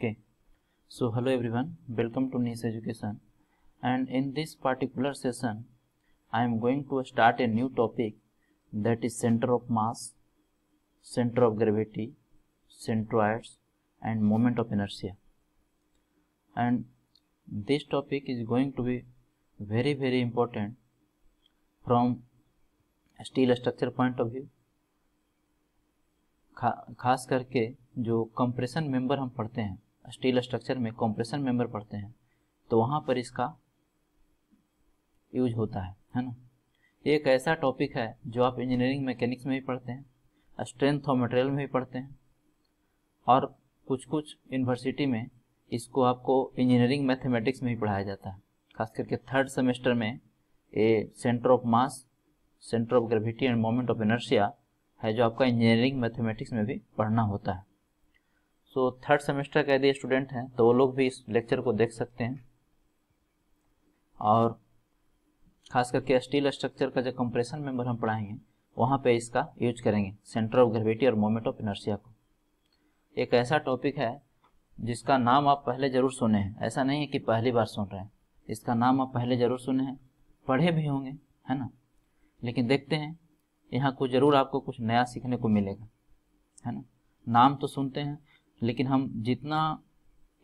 okay so hello everyone welcome to niche education and in this particular session i am going to start a new topic that is center of mass center of gravity centroids and moment of inertia and this topic is going to be very very important from steel structure point of view खा, खास करके जो compression member हम पढ़ते हैं steel structure में compression member पढ़ते हैं तो वहाँ पर इसका यूज होता है है ना एक ऐसा टॉपिक है जो आप इंजीनियरिंग मैकेनिक्स में भी पढ़ते हैं स्ट्रेंथ ऑफ मटेरियल में भी पढ़ते हैं और कुछ कुछ यूनिवर्सिटी में इसको आपको इंजीनियरिंग मैथमेटिक्स में भी पढ़ाया जाता है खास करके थर्ड सेमेस्टर में ये centre of mass centre of gravity and moment of inertia है जो आपका इंजीनियरिंग मैथमेटिक्स में भी पढ़ना होता है सो थर्ड सेमेस्टर का यदि स्टूडेंट हैं तो वो लोग भी इस लेक्चर को देख सकते हैं और खास करके स्टील स्ट्रक्चर का जो कंप्रेशन मेंबर हम पढ़ाएंगे वहाँ पे इसका यूज करेंगे सेंटर ऑफ ग्रेविटी और मोमेंट ऑफ इनर्सिया को एक ऐसा टॉपिक है जिसका नाम आप पहले जरूर सुने हैं ऐसा नहीं है कि पहली बार सुन रहे हैं इसका नाम आप पहले जरूर सुने हैं पढ़े भी होंगे है ना लेकिन देखते हैं यहाँ कुछ जरूर आपको कुछ नया सीखने को मिलेगा है ना नाम तो सुनते हैं लेकिन हम जितना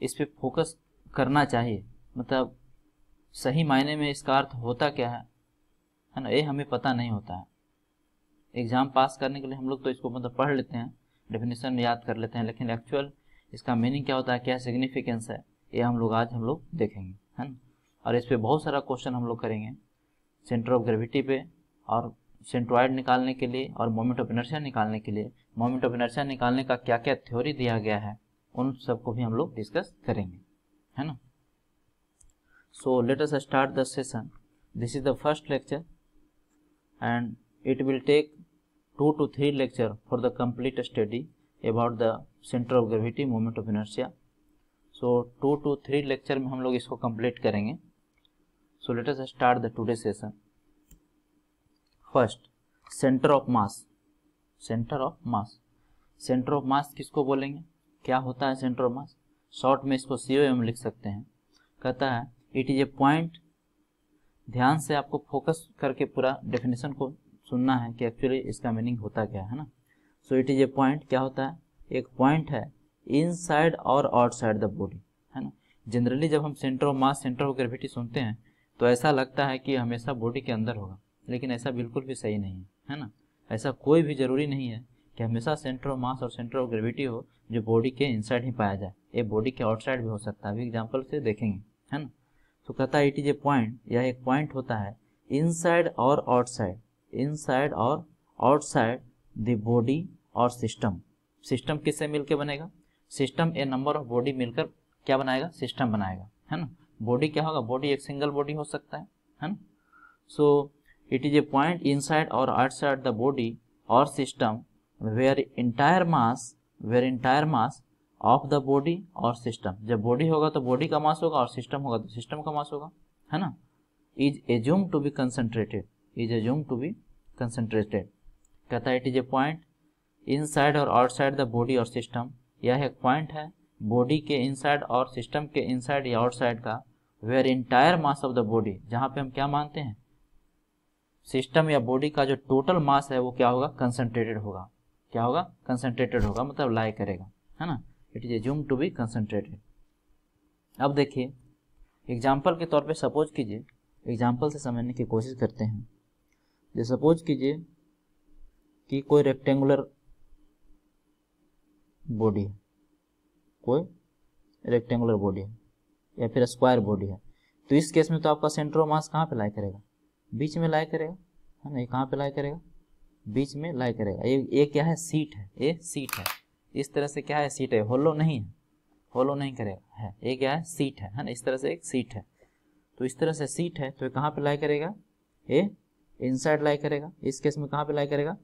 इस पर फोकस करना चाहिए मतलब सही मायने में इसका अर्थ होता क्या है है ना ये हमें पता नहीं होता है एग्ज़ाम पास करने के लिए हम लोग तो इसको मतलब पढ़ लेते हैं डेफिनेशन में याद कर लेते हैं लेकिन एक्चुअल इसका मीनिंग क्या होता है क्या सिग्निफिकेंस है ये हम लोग आज हम लोग देखेंगे है ना और इस पर बहुत सारा क्वेश्चन हम लोग करेंगे सेंटर ऑफ ग्रेविटी पे और सेंट्रॉयड निकालने के लिए और मोमेंट ऑफ इनर्शिया निकालने के लिए मोमेंट ऑफ इनर्शिया निकालने का क्या क्या थ्योरी दिया गया है उन सबको भी हम लोग डिस्कस करेंगे है ना so let us start the session this is the first lecture and it will take two two three lecture for the complete study about the centre of gravity moment of inertia so two two three lecture में हम लोग इसको complete करेंगे so let us start the today session first centre of mass centre of mass centre of mass किसको बोलेंगे क्या होता है सेंटर ऑफ मास शॉर्ट में इसको सी एम लिख सकते हैं कहता है इट इज ए पॉइंट ध्यान से आपको फोकस करके पूरा डेफिनेशन को सुनना है कि एक्चुअली इसका मीनिंग होता क्या है ना so it is a point क्या होता है एक पॉइंट है इन साइड और आउट साइड द बॉडी है ना जनरली जब हम centre of mass centre of gravity सुनते हैं तो ऐसा लगता है कि हमेशा बॉडी के अंदर होगा लेकिन ऐसा बिल्कुल भी सही नहीं है है ना ऐसा कोई भी ज़रूरी नहीं है कि हमेशा सेंटर ऑफ मास और सेंटर ऑफ ग्रेविटी हो जो बॉडी के इनसाइड ही पाया जाए ये बॉडी के आउटसाइड भी हो सकता है अभी एग्जाम्पल से देखेंगे है ना तो कहता है इट इज ए पॉइंट यह एक पॉइंट होता है इनसाइड और आउटसाइड इनसाइड और आउटसाइड द बॉडी और सिस्टम सिस्टम किससे मिलकर बनेगा system a number of body मिलकर क्या बनाएगा सिस्टम बनाएगा है ना बॉडी क्या होगा बॉडी एक सिंगल बॉडी हो सकता है है ना so so, It is a point inside or outside the body or system where entire mass where entire mass of the body or system jab body hoga to body ka mass hoga aur system hoga to system ka mass hoga hai na is assumed to be concentrated is assumed to be concentrated कहता it is a point inside or outside the body or system yah ek point hai body ke inside inside system ke inside ya outside ka where entire mass of the body jahan pe hum kya mante hain system या body का जो total mass है वो क्या होगा concentrated होगा क्या होगा कंसनट्रेटेड होगा मतलब लाई करेगा है ना it is assume to be concentrated अब देखिए एग्जाम्पल के तौर पे सपोज कीजिए एग्जाम्पल से समझने की कोशिश करते हैं जो सपोज कीजिए कि कोई रेक्टेंगुलर बॉडी है कोई रेक्टेंगुलर बॉडी है या फिर स्क्वायर बॉडी है तो इस केस में तो आपका सेंट्रो मास कहाँ पे लाई करेगा बीच में लाई करेगा है ना ये कहाँ पे लाई करेगा बीच में लाई करेगा ये ये क्या है सीट है ये सीट है इस तरह से क्या है सीट है होलो नहीं है होलो नहीं करेगा है ये क्या है सीट है है ना इस तरह से एक सीट है तो इस तरह से सीट है तो कहाँ पर लाई करेगा ये इनसाइड लाई करेगा इस केस में कहाँ पर लाई करेगा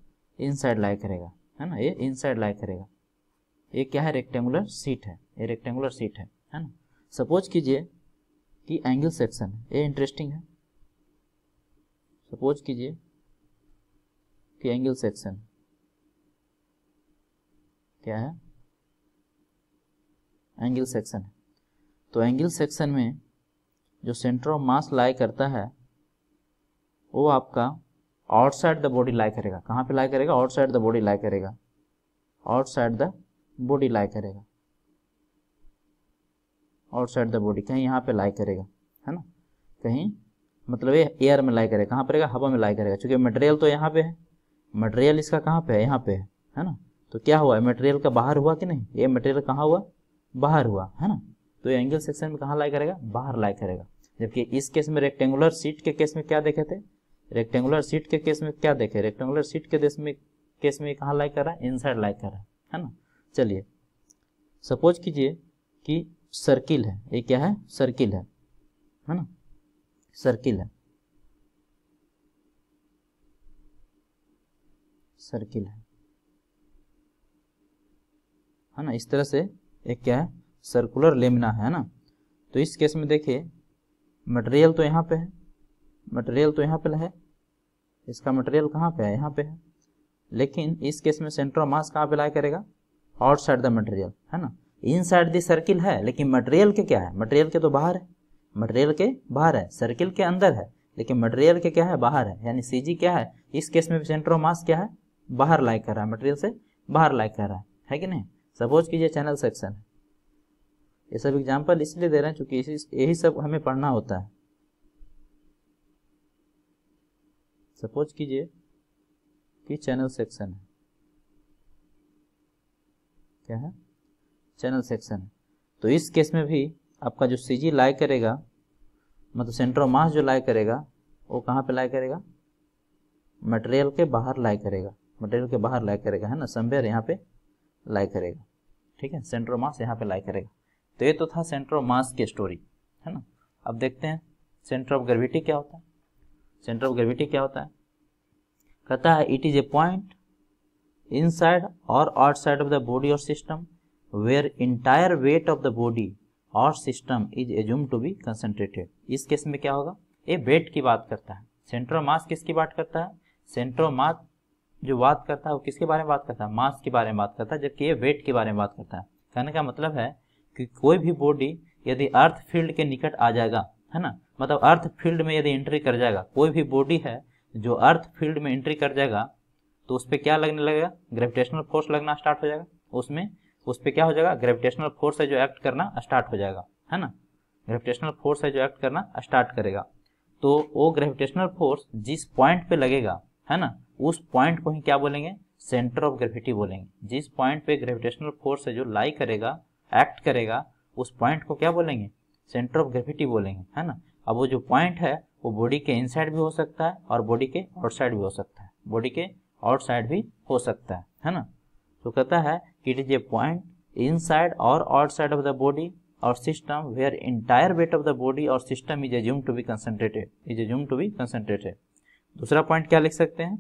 इनसाइड लाई करेगा है ना ये इनसाइड लाई करेगा ये क्या है रेक्टेंगुलर सीट है ये रेक्टेंगुलर सीट है है ना सपोज कीजिए कि एंगल सेक्शन है ये इंटरेस्टिंग है सपोज कीजिए कि एंगल सेक्शन क्या है एंगल सेक्शन तो एंगल सेक्शन में जो सेंटर ऑफ मास लाई करता है वो आपका आउटसाइड द बॉडी लाई करेगा कहाँ पे लाई करेगा आउटसाइड द बॉडी लाई करेगा आउटसाइड द बॉडी लाई करेगा आउटसाइड द बॉडी कहीं यहाँ पे लाई करेगा है ना कहीं मतलब ये एयर में लाई करेगा कहाँ पर रहेगा हवा में लाई करेगा चूँकि मटेरियल तो यहाँ पे है मटेरियल इसका कहाँ पे है यहाँ पे है है ना तो क्या हुआ मटेरियल का बाहर हुआ कि नहीं ये मटेरियल कहाँ हुआ बाहर हुआ है ना तो ये एंगल सेक्शन में कहाँ लाई करेगा बाहर लाई करेगा जबकि इस केस में रेक्टेंगुलर सीट के केस में क्या देखे थे रेक्टेंगुलर सीट के केस में क्या देखे रेक्टेंगुलर सीट के देश में केस में कहाँ लाई कर रहा है इनसाइड लाई कर रहा है ना चलिए सपोज कीजिए कि सर्किल है ये क्या है सर्किल है है ना सर्किल है सर्किल है है ना इस तरह से एक क्या है सर्कुलर लेमिना है ना तो इस केस में देखिए मटेरियल तो यहाँ पे है मटेरियल तो यहाँ पे है इसका मटेरियल कहाँ पे है यहाँ पे है लेकिन इस केस में सेंटर ऑफ मास कहाँ पे लाई करेगा आउटसाइड द मटेरियल है ना इन साइड द सर्किल है लेकिन मटेरियल के क्या है मटेरियल के तो बाहर है मटेरियल के बाहर है सर्किल के अंदर है लेकिन मटेरियल के क्या है बाहर है यानी सीजी क्या है इस केस में सेंटर ऑफ मास क्या है बाहर लाइक कर रहा है मटेरियल से बाहर लाइक कर रहा है है कि नहीं सपोज कीजिए चैनल सेक्शन है ये सब एग्जाम्पल इसलिए दे रहे हैं चूंकि यही सब हमें पढ़ना होता है सपोज कीजिए कि चैनल सेक्शन है क्या है चैनल सेक्शन तो इस केस में भी आपका जो सी जी लाई करेगा मतलब सेंटर ऑफ मास जो लाई करेगा वो कहाँ पे लाई करेगा मटेरियल के बाहर लाई करेगा मटेरियल के बाहर लाई करेगा है ना समवेयर यहाँ पे लाई करेगा ठीक है सेंटर ऑफ मास यहाँ पे लाई करेगा तो ये तो था सेंटर ऑफ मास की स्टोरी है ना अब देखते हैं सेंटर ऑफ ग्रेविटी क्या होता है सेंटर ऑफ ग्रेविटी क्या होता है कहता है it is a point inside और आउटसाइड ऑफ द बॉडी और system where entire weight of the body और system is assume to be concentrated इस केस में क्या होगा ये वेट की बात करता है सेंटर मास किसकी बात करता है सेंट्रो मास जो बात करता है वो किसके बारे में बात करता है मास के बारे में बात करता है जबकि ये वेट के बारे में बात करता है कहने का मतलब है कि कोई भी बॉडी यदि अर्थ फील्ड के निकट आ जाएगा है ना मतलब अर्थ फील्ड में यदि एंट्री कर जाएगा कोई भी बॉडी है जो अर्थ फील्ड में एंट्री कर जाएगा तो उस पर क्या लगने लगेगा ग्रेविटेशनल फोर्स लगना स्टार्ट हो जाएगा उसमें उस पर क्या हो जाएगा ग्रेविटेशनल फोर्स है जो एक्ट करना स्टार्ट हो जाएगा है ना ग्रेविटेशनल फोर्स है जो एक्ट करना स्टार्ट करेगा तो वो ग्रेविटेशनल फोर्स जिस पॉइंट पे लगेगा है ना उस पॉइंट को ही क्या बोलेंगे सेंटर ऑफ ग्रेविटी बोलेंगे जिस पॉइंट पे ग्रेविटेशनल फोर्स है जो लाई करेगा एक्ट करेगा उस पॉइंट को क्या बोलेंगे सेंटर ऑफ ग्रेविटी बोलेंगे है ना अब वो जो पॉइंट है वो बॉडी के इनसाइड भी हो सकता है और बॉडी के आउटसाइड भी हो सकता है बॉडी के आउटसाइड भी हो सकता है है ना तो कहता है it is a point inside और outside of the body और system where entire weight of the body और system is assume to be concentrated is assume to be concentrated दूसरा पॉइंट क्या लिख सकते हैं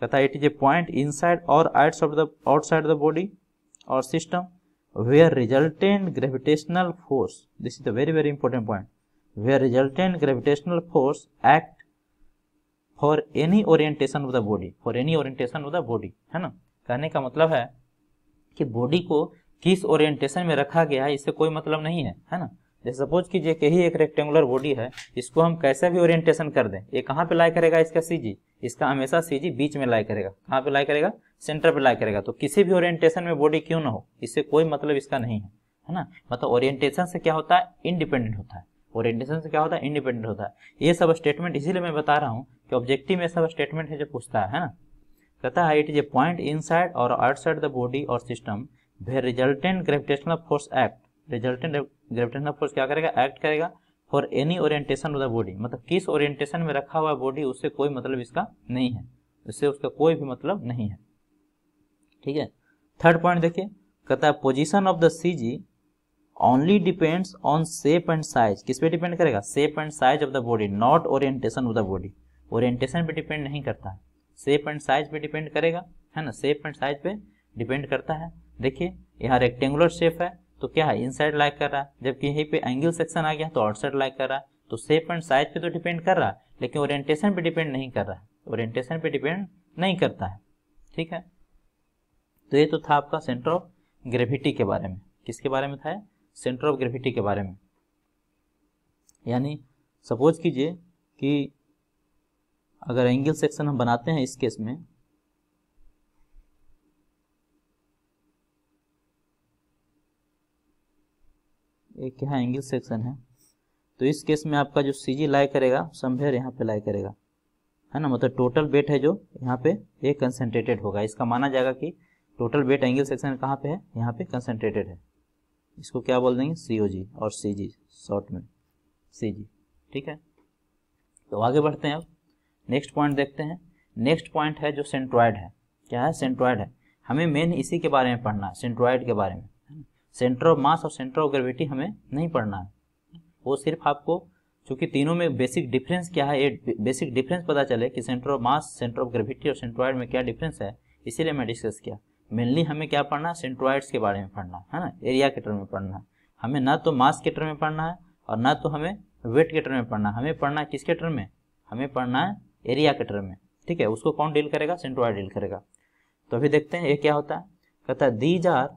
कहता है it is a point inside और outs of the outside the body और system where resultant gravitational force this is the very very important point where resultant gravitational force act for any orientation of the body for any orientation of the body है ना कहने का मतलब है कि body को किस ओरिएंटेशन में रखा गया है इससे कोई मतलब नहीं है है ना जैसे सपोज कीजिए कि ही एक रेक्टेंगुलर बॉडी है इसको हम कैसे भी ओरिएंटेशन कर दें ये कहाँ पे लाई करेगा इसका सीजी इसका हमेशा सीजी बीच में लाई करेगा कहाँ पे लाई करेगा सेंटर पे लाई करेगा तो किसी भी ओरिएंटेशन में बॉडी क्यों ना हो इससे कोई मतलब इसका नहीं है है ना मतलब ओरिएंटेशन से क्या होता है इंडिपेंडेंट होता है ओरिएंटेशन से क्या होता है इंडिपेंडेंट होता है ये सब स्टेटमेंट इसीलिए मैं बता रहा हूँ कि ऑब्जेक्टिव में सब स्टेटमेंट है जो पूछता है, है ना कहता है it is a point inside और आउटसाइड द बॉडी और system where resultant gravitational force act resultant gravitational force क्या करेगा एक्ट करेगा for any orientation of the body मतलब किस ओरिएंटेशन में रखा हुआ बॉडी उससे कोई मतलब इसका नहीं है इससे उसका कोई भी मतलब नहीं है ठीक है थर्ड पॉइंट देखिए कहता है position of the C G only depends on shape and size किस पे डिपेंड करेगा shape and size of the body not orientation of the body orientation पे डिपेंड नहीं करता है शेप एंड साइज पे डिपेंड करेगा है ना शेप एंड साइज पे डिपेंड करता है देखिए यहाँ रेक्टेंगुलर शेप है तो क्या है इनसाइड लाइक कर रहा है जबकि यहीं पे एंगल सेक्शन आ गया तो आउटसाइड लाइक कर रहा है तो शेप एंड साइज पे तो डिपेंड कर रहा है लेकिन ओरिएंटेशन पे डिपेंड नहीं कर रहा है ओरिएंटेशन पे डिपेंड नहीं करता है ठीक है तो ये तो था आपका सेंटर ऑफ ग्रेविटी के बारे में किसके बारे में था सेंटर ऑफ ग्रेविटी के बारे में यानी सपोज कीजिए कि अगर एंगल सेक्शन हम बनाते हैं इस केस में एक यहाँ एंगल सेक्शन है तो इस केस में आपका जो सी जी लाई करेगा संभेर यहाँ पे लाई करेगा है ना मतलब टोटल वेट है जो यहाँ पे ये कंसेंट्रेटेड होगा इसका माना जाएगा कि टोटल वेट एंगल सेक्शन कहाँ पे है यहाँ पे कंसेंट्रेटेड है इसको क्या बोल देंगे सी जी और सी जी शॉर्ट में सी जी ठीक है तो आगे बढ़ते हैं अब नेक्स्ट पॉइंट देखते हैं नेक्स्ट पॉइंट है जो सेंट्रॉयड है क्या है सेंट्रॉयड है हमें मेन इसी के बारे में पढ़ना है सेंट्रॉयड के बारे में सेंटर ऑफ मास और सेंटर ऑफ ग्रेविटी हमें नहीं पढ़ना है वो सिर्फ आपको क्योंकि तीनों में बेसिक डिफरेंस क्या है ये बेसिक डिफरेंस पता चले कि centre of mass centre of gravity और सेंट्रॉयड में क्या डिफरेंस है इसीलिए मैं डिस्कस किया मेनली हमें क्या पढ़ना है सेंट्रॉयड्स के बारे में पढ़ना है ना एरिया के टर्म में पढ़ना है हमें ना तो मास के टर्म में पढ़ना है और ना तो हमें वेट के टर्म में पढ़ना है हमें पढ़ना है किसके टर्म में हमें पढ़ना है एरिया के टर्म में ठीक है उसको कौन डील करेगा सेंट्रोइड डील करेगा तो अभी देखते हैं ये क्या होता है कहता है these are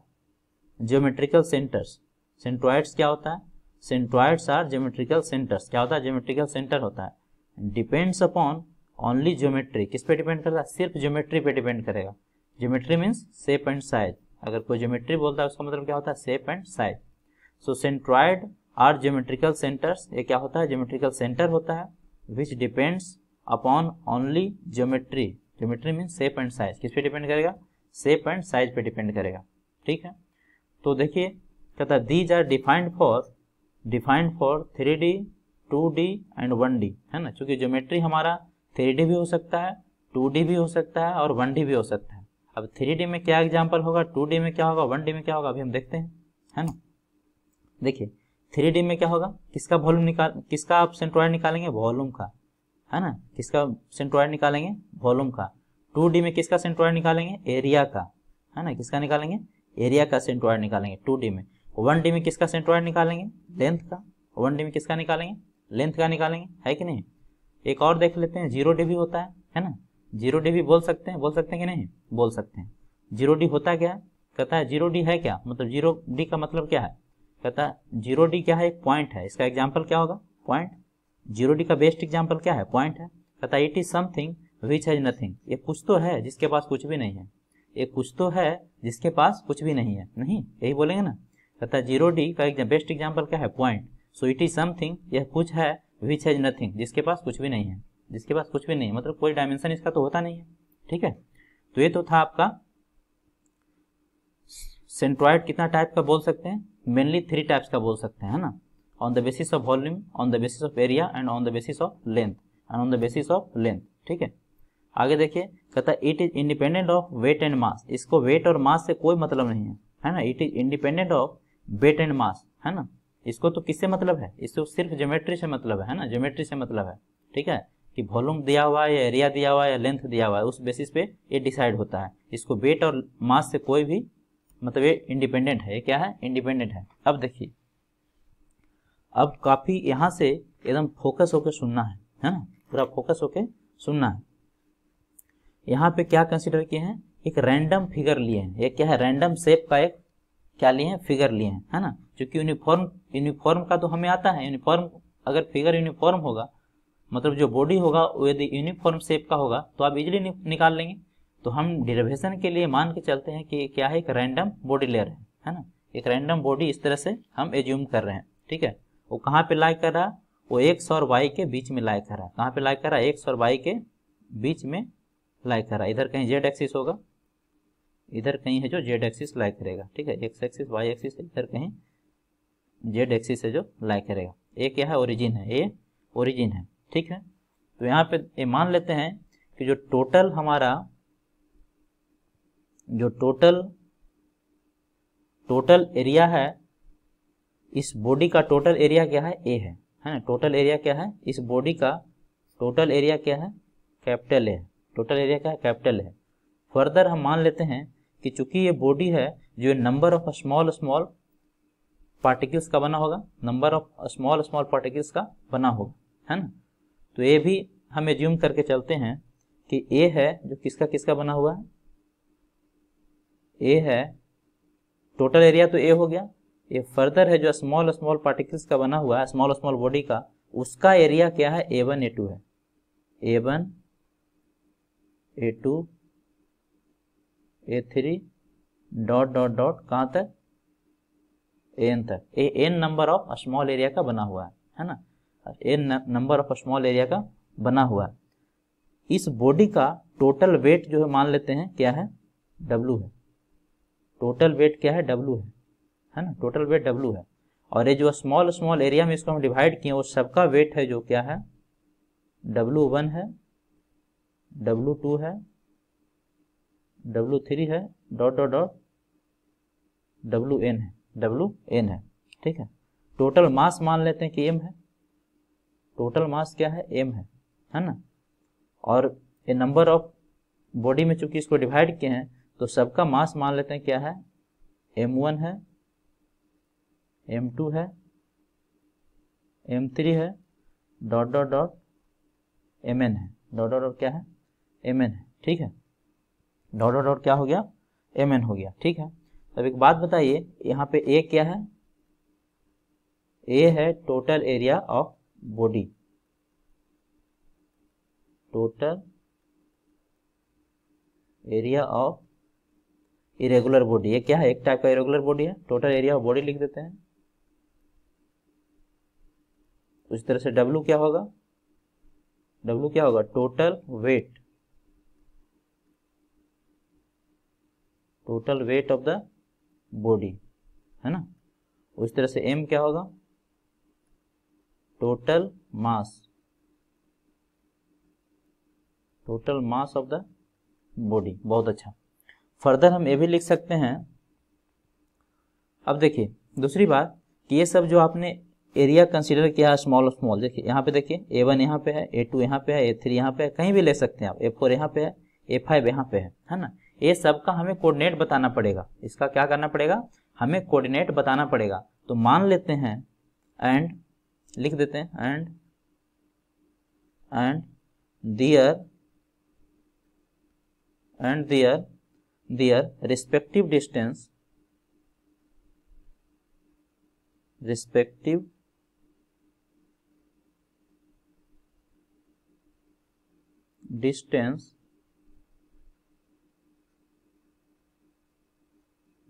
geometrical centres centroids क्या होता है सेंट्रोइड्स आर ज्योमेट्रिकल सेंटर्स क्या होता है ज्योमेट्रिकल सेंटर होता है डिपेंड्स अपॉन ओनली ज्योमेट्री किस पे डिपेंड करता है सिर्फ ज्योमेट्री पे डिपेंड करेगा geometry means shape and size अगर कोई ज्योमेट्री बोलता है उसका मतलब क्या होता है shape and size so centroid are geometrical centres ये क्या होता है ज्योमेट्रिकल सेंटर होता है which depends upon only geometry geometry mean shape and size किस पे डिपेंड करेगा सेप एंड साइज पे डिपेंड करेगा ठीक है तो देखिए कहता है these are defined for defined for three D two D and one D है ना चूंकि ज्योमेट्री हमारा थ्री डी भी हो सकता है टू डी भी हो सकता है और वन डी भी हो सकता है अब थ्री डी में क्या एग्जाम्पल होगा टू डी में क्या होगा वन डी में क्या होगा अभी हम देखते हैं है ना देखिए थ्री डी में क्या होगा किसका वॉल्यूम निकाल किसका आप सेंट्रॉइड निकालेंगे वॉल्यूम का है ना किसका सेंट्रॉयड निकालेंगे वॉल्यूम का टू डी में किसका सेंट्रॉयड निकालेंगे एरिया का है ना किसका निकालेंगे एरिया का सेंट्रॉयड निकालेंगे टू डी में वन डी में किसका सेंट्रॉयड निकालेंगे लेंथ का वन डी में किसका निकालेंगे लेंथ का निकालेंगे है कि नहीं एक और देख लेते हैं जीरो डी भी होता है है ना जीरो डी भी बोल सकते हैं बोल सकते हैं कि नहीं बोल सकते हैं जीरो डी होता क्या कहता है जीरो डी है क्या मतलब जीरो डी का मतलब क्या है कहता है जीरो डी क्या है एक पॉइंट है इसका एग्जाम्पल क्या होगा पॉइंट जीरो डी का बेस्ट एग्जाम्पल क्या है पॉइंट है कहता है it is something which has nothing ये कुछ तो है जिसके पास कुछ भी नहीं है ये कुछ तो है जिसके पास कुछ भी नहीं है नहीं यही बोलेंगे ना कहता है जीरो डी का एग्जाम बेस्ट एग्जाम्पल क्या है point so it is something यह कुछ है विच हैज नथिंग जिसके पास कुछ भी नहीं है जिसके पास कुछ भी नहीं है मतलब कोई डायमेंशन इसका तो होता नहीं है ठीक है तो ये तो था आपका सेंट्रॉयड कितना टाइप का बोल सकते हैं मेनली थ्री टाइप्स का बोल सकते हैं है ना on the basis of volume on the basis of area and on the basis of length and on the basis of length ठीक है आगे देखिए कहता है it is independent of weight and mass इसको वेट और मास से कोई मतलब नहीं है है ना it is independent of weight and mass है ना इसको तो किससे मतलब है इसको सिर्फ ज्योमेट्री से मतलब है ना ज्योमेट्री से मतलब है ठीक है कि वॉल्यूम दिया हुआ है या एरिया दिया हुआ है या लेंथ दिया हुआ है उस बेसिस पे ये डिसाइड होता है इसको वेट और मास से कोई भी मतलब ये इंडिपेंडेंट है ये क्या है इंडिपेंडेंट है अब देखिए अब काफ़ी यहां से एकदम फोकस होकर सुनना है है ना पूरा फोकस होकर सुनना है यहाँ पे क्या कंसिडर किए हैं एक रैंडम फिगर लिए हैं ये क्या है रैंडम शेप का एक क्या लिए हैं फिगर लिए हैं है ना क्योंकि यूनिफॉर्म यूनिफॉर्म का तो हमें आता है यूनिफॉर्म अगर फिगर यूनिफॉर्म होगा मतलब जो बॉडी होगा वो यदि यूनिफॉर्म शेप का होगा तो आप इजिली निकाल लेंगे तो हम डिरेवेशन के लिए मान के चलते हैं कि क्या है एक रैंडम बॉडी लेयर है है ना एक रैंडम बॉडी इस तरह से हम एज्यूम कर रहे हैं ठीक है वो कहाँ पे लाइक कर रहा वो एक्स और वाई के बीच में लाइक कर रहा है कहाँ पे लाइक कर रहा है एक्स और वाई के बीच में लाइक कर रहा है इधर कहीं जेड एक्सिस होगा इधर कहीं है जो जेड एक्सिस लाइक करेगा ठीक है एक्स एक्सिस वाई एक्सिस इधर कहीं जेड एक्सिस है जो लाइक करेगा ए क्या है ओरिजिन है ए ओरिजिन है ठीक है तो यहाँ पे ये मान लेते हैं कि जो टोटल हमारा जो टोटल टोटल एरिया है इस बॉडी का टोटल एरिया क्या है ए है है ना टोटल एरिया क्या है इस बॉडी का टोटल एरिया क्या है कैपिटल ए टोटल एरिया क्या है कैपिटल है फर्दर हम मान लेते हैं कि चूंकि ये बॉडी है जो number of small small particles का बना होगा number of small small particles का बना होगा है ना तो ये भी हम एज्यूम करके चलते हैं कि ए है जो किसका किसका बना हुआ है ए है टोटल एरिया तो ए हो गया ये फर्दर है जो स्मॉल स्मॉल पार्टिकल्स का बना हुआ है स्मॉल स्मॉल बॉडी का उसका एरिया क्या है ए वन ए टू है A one A two A three dot dot dot कहाँ तक एन तक A N number of small area का बना हुआ है है ना N number of small area का बना हुआ है इस बॉडी का टोटल वेट जो है मान लेते हैं क्या है डब्लू है टोटल वेट क्या है डब्लू है है ना टोटल वेट W है और ये जो स्मॉल स्मॉल एरिया में इसको हम डिवाइड किए वो सबका वेट है जो क्या है W1 है W2 है W3 है डॉट डॉट डॉट डब्लू है डब्लू है ठीक है टोटल मास मान लेते हैं कि एम है टोटल मास क्या है एम है है ना और ये नंबर ऑफ बॉडी में चूंकि इसको डिवाइड किए हैं तो सबका मास मान लेते हैं क्या है एम वन है एम टू है एम थ्री है dot dot dot M N है डॉट डॉट डॉट क्या है एम एन है ठीक है डॉट डॉट डॉट क्या हो गया एम एन हो गया ठीक है अब एक बात बताइए यहाँ पे ए क्या है ए है total area of body total area of irregular body ये क्या है एक टाइप का इरेगुलर बॉडी है टोटल एरिया ऑफ बॉडी लिख देते हैं तो इस तरह से डब्लू क्या होगा डब्लू क्या होगा total weight total weight of the body है ना उस तरह से एम क्या होगा total mass total mass of the body बहुत अच्छा फर्दर हम ये भी लिख सकते हैं अब देखिए दूसरी बात कि ये सब जो आपने एरिया कंसिडर किया है स्मॉल स्मॉल देखिए यहाँ पे देखिए ए वन यहाँ पे है ए टू यहाँ पे है ए थ्री यहाँ पे है कहीं भी ले सकते हैं आप ए फोर यहाँ पे है ए फाइव यहाँ पे है है ना ये सब का हमें कोऑर्डिनेट बताना पड़ेगा इसका क्या करना पड़ेगा हमें कोऑर्डिनेट बताना पड़ेगा तो मान लेते हैं एंड लिख देते हैं and and their and their their respective distance respective distance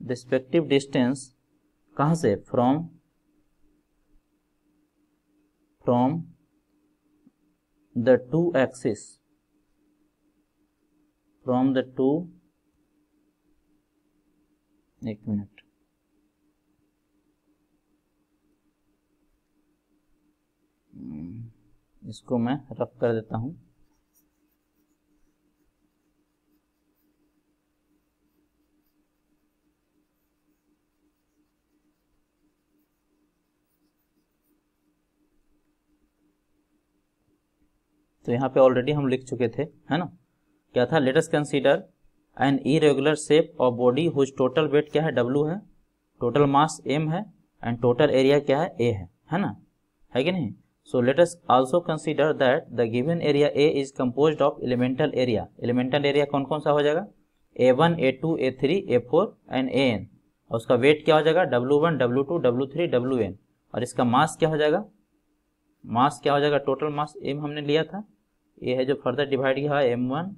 respective distance कहाँ से from from the two axis from the two एक मिनट इसको मैं रफ कर देता हूं तो यहाँ पे ऑलरेडी हम लिख चुके थे है ना क्या था let's consider an irregular shape of body whose total weight क्या है डब्ल्यू है टोटल मास एम है एंड टोटल एरिया क्या है ए है है ना है कि नहीं so let's also consider that the given area A is compose of elemental area elemental area कौन कौन सा हो जाएगा A one A two A three A four and A N और उसका वेट क्या हो जाएगा W one W two W three W N और इसका मास क्या हो जाएगा मास क्या हो जाएगा टोटल मास एम हमने लिया था ये है जो फर्दर डिवाइड किया है M one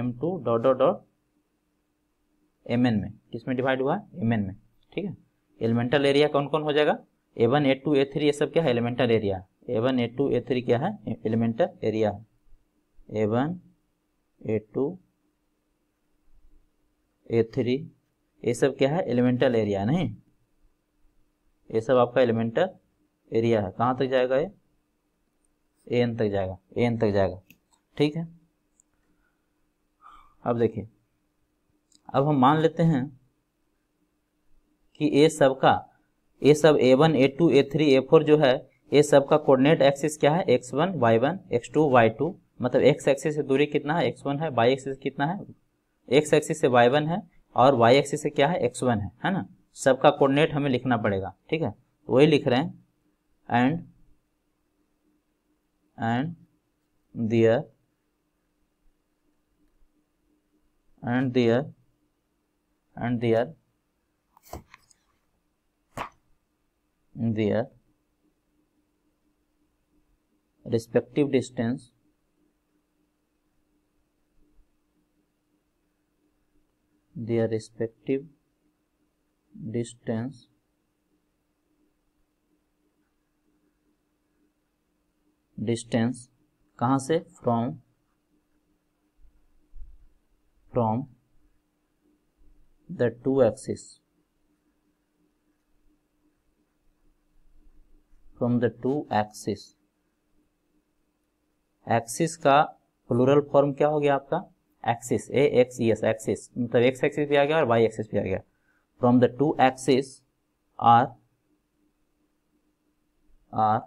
M two dot dot dot M N में किस में डिवाइड हुआ है एम एन में ठीक है एलिमेंटल एरिया कौन कौन हो जाएगा A one A two A three ये सब क्या है elemental area A one A two A three क्या है elemental area A one A two A three ये सब क्या है एलिमेंटल एरिया नहीं ये सब आपका एलिमेंटल एरिया है कहाँ तक जाएगा ये ए एन तक जाएगा ए एन तक जाएगा ठीक है अब देखिए अब हम मान लेते हैं कि ए सब का ए सब A one A two A three A four जो है ए सब का कोऑर्डिनेट एक्सिस क्या है X one Y one X two Y two मतलब एक्स एक्सिस से दूरी कितना है एक्स वन है वाई एक्सिस कितना है एक्स एक्सिस से वाई वन है और वाई एक्सिस से क्या है एक्स वन है है ना सबका कोऑर्डिनेट हमें लिखना पड़ेगा ठीक है वही लिख रहे हैं and and their and their and their their respective distance their respective distance distance कहाँ से from from the two axis from the two axis axis का प्लूरल फॉर्म क्या हो गया आपका axis A X E S axis मतलब X axis भी आ गया और वाई एक्सिस भी आ गया from the two axis are are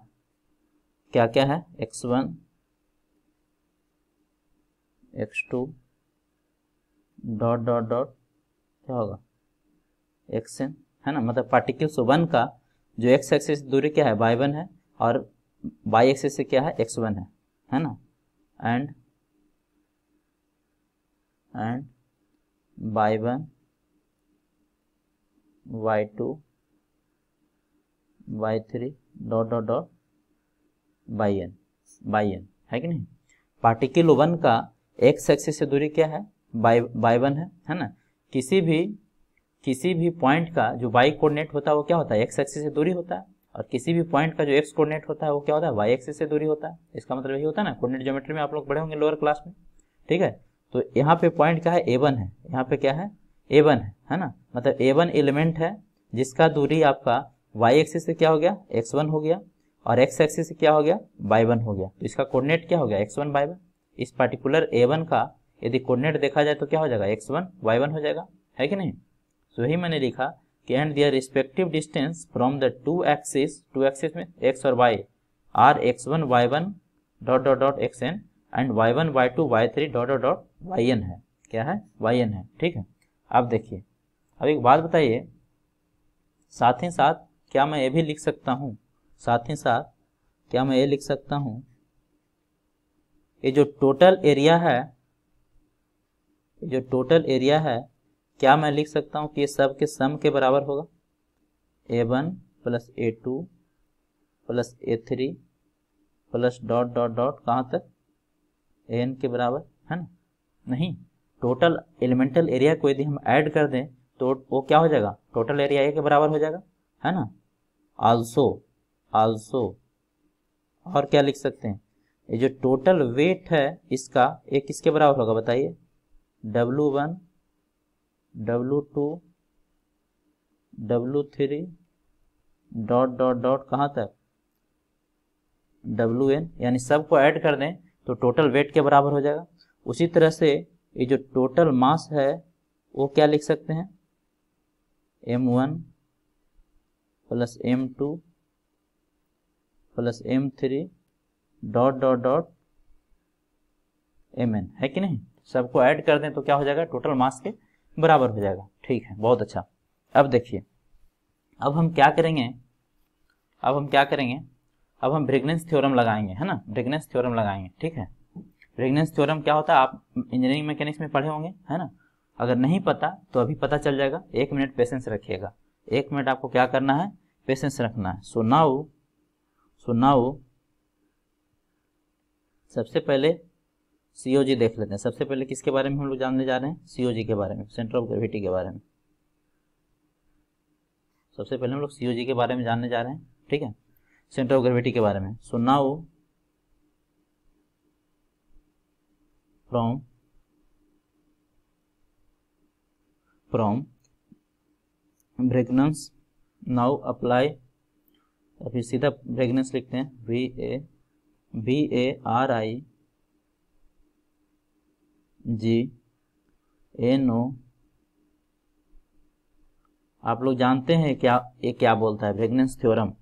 क्या क्या है X one X two dot dot dot क्या होगा एक्स एन है ना मतलब पार्टिकल्स वन का जो एक्स एक्सेस दूरी क्या है बाई वन है और बाई एक्सेस से क्या है एक्स वन है है ना and and Y one Y two Y three dot dot dot Y N Y N है कि नहीं पार्टिकल वन का एक्स एक्सिस से दूरी क्या है बाई बाई वन है है ना किसी भी किसी भी पॉइंट का जो वाई कोऑर्डिनेट होता है वो क्या होता है एक्स एक्सिस से दूरी होता है और किसी भी पॉइंट का जो एक्स कोऑर्डिनेट होता है वो क्या होता है वाई एक्सिस से दूरी होता है इसका मतलब यही होता है ना कोऑर्डिनेट ज्योमेट्री में आप लोग बढ़े होंगे लोअर क्लास में ठीक है तो यहाँ पे पॉइंट क्या है ए वन है यहाँ पे क्या है ए वन है है ना मतलब ए वन एलिमेंट है जिसका दूरी आपका वाई एक्सिस से क्या हो गया एक्स वन हो गया और एक्स एक्सिस क्या हो गया बाई वन हो गया तो इसका कोऑर्डिनेट क्या हो गया एक्स वन बाई वन इस पार्टिकुलर ए वन का यदि कोऑर्डिनेट देखा जाए तो क्या हो जाएगा एक्स वन वाई वन हो जाएगा है कि नहीं सो यही मैंने लिखा कि and their respective distance from the two axis two axis में एक्स और Y are X one Y one dot dot dot X N and Y one Y two Y three dot dot dot Y N है क्या है Y N है ठीक है अब देखिए अब एक बात बताइए साथ ही साथ क्या मैं ये भी लिख सकता हूँ साथ ही साथ क्या मैं ये लिख सकता हूं ये जो टोटल एरिया है जो टोटल एरिया है क्या मैं लिख सकता हूं कि ये सब के सम के बराबर होगा A one plus A two plus A three plus dot dot dot कहां तक ए एन के बराबर है ना नहीं टोटल एलिमेंटल एरिया को यदि हम ऐड कर दें तो वो क्या हो जाएगा टोटल एरिया ए के बराबर हो जाएगा है ना आल्सो आल्सो और क्या लिख सकते हैं ये जो टोटल वेट है इसका ये किसके बराबर होगा बताइए W one W two W three dot dot dot कहाँ तक डब्लू एन यानी सबको ऐड कर दें तो टोटल वेट के बराबर हो जाएगा उसी तरह से ये जो टोटल मास है वो क्या लिख सकते हैं M one plus M two plus M three dot dot dot M N है कि नहीं सबको ऐड कर दें तो क्या हो जाएगा टोटल मास के बराबर हो जाएगा ठीक है बहुत अच्छा अब देखिए अब हम क्या करेंगे अब हम क्या करेंगे अब हम ब्रेगनेंस थ्योरम लगाएंगे है ना ब्रेगनेंस थ्योरम लगाएंगे ठीक है ब्रेगनेंस थ्योरम क्या होता है आप इंजीनियरिंग मैकेनिक्स में पढ़े होंगे है ना अगर नहीं पता तो अभी पता चल जाएगा एक मिनट पेशेंस रखिएगा एक मिनट आपको क्या करना है पेशेंस रखना है सो नाउ सो नाउ सबसे पहले सीओजी देख लेते हैं सबसे पहले किसके बारे में हम लोग जानने जा रहे हैं सीओजी के बारे में सेंटर ऑफ ग्रेविटी के बारे में सबसे पहले हम लोग सीओजी के बारे में जानने जा रहे हैं ठीक है सेंटर ऑफ ग्रेविटी के बारे में so now from from Varignon's now apply और फिर सीधा प्रेगनेंस लिखते हैं V A B A R I G N O आप लोग जानते हैं क्या ये क्या बोलता है प्रेगनेंस थ्योरम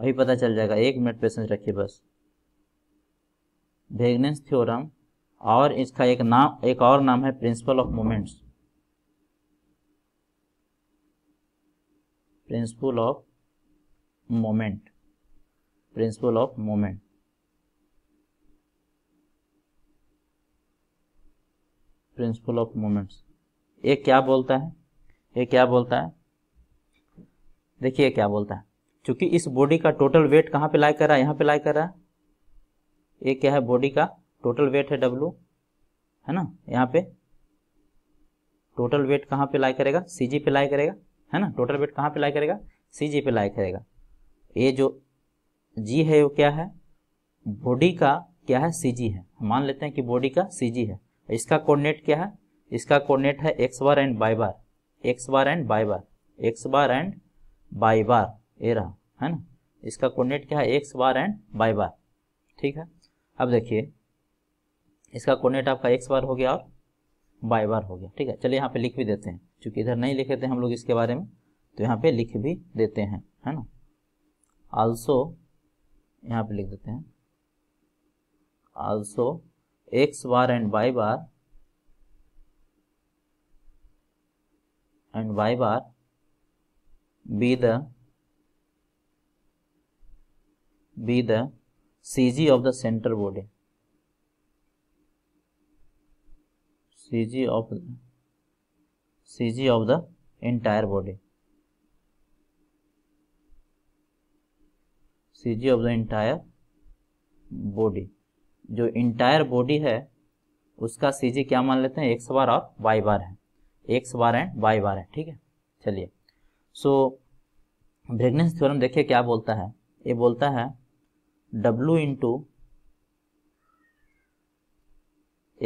अभी पता चल जाएगा एक मिनट पेशेंस रखिए बस प्रेगनेंस थ्योरम और इसका एक नाम एक और नाम है principle of moments principle of moment principle of moment principle of moments ये क्या बोलता है ये क्या बोलता है देखिए क्या बोलता है क्योंकि इस बॉडी का टोटल वेट कहाँ पे लाई कर रहा है यहाँ पे लाई कर रहा है ये क्या है बॉडी का टोटल वेट है डब्लू है ना यहाँ पे टोटल वेट कहाँ पे लाई करेगा सी पे लाई करेगा है ना टोटल वेट कहाँ पे लाई करेगा सी पे लाई करेगा ये जो जी है वो क्या है बॉडी का क्या है सी जी है मान लेते हैं कि बॉडी का सी जी है इसका कोऑर्डिनेट क्या है इसका कोऑर्डिनेट है X bar and Y bar X bar and Y bar X bar and Y bar ये रहा है ना इसका कोऑर्डिनेट क्या है X bar and Y bar ठीक है अब देखिए इसका कोऑर्डिनेट आपका एक्स बार हो गया और बाई बार हो गया ठीक है चलिए यहाँ पे लिख भी देते हैं क्योंकि इधर नहीं लिखे थे हम लोग इसके बारे में तो यहाँ पे लिख भी देते हैं है ना आल्सो यहाँ पे लिख देते हैं also X bar and Y bar and Y bar B the B the C G of the centre body C G of C G of the entire body C G of the entire body जो entire body है उसका सी जी क्या मान लेते हैं x बार और Y bar है X bar and Y bar है ठीक है चलिए सो ब्रेगनेस थ्योरम देखिए क्या बोलता है ये बोलता है W into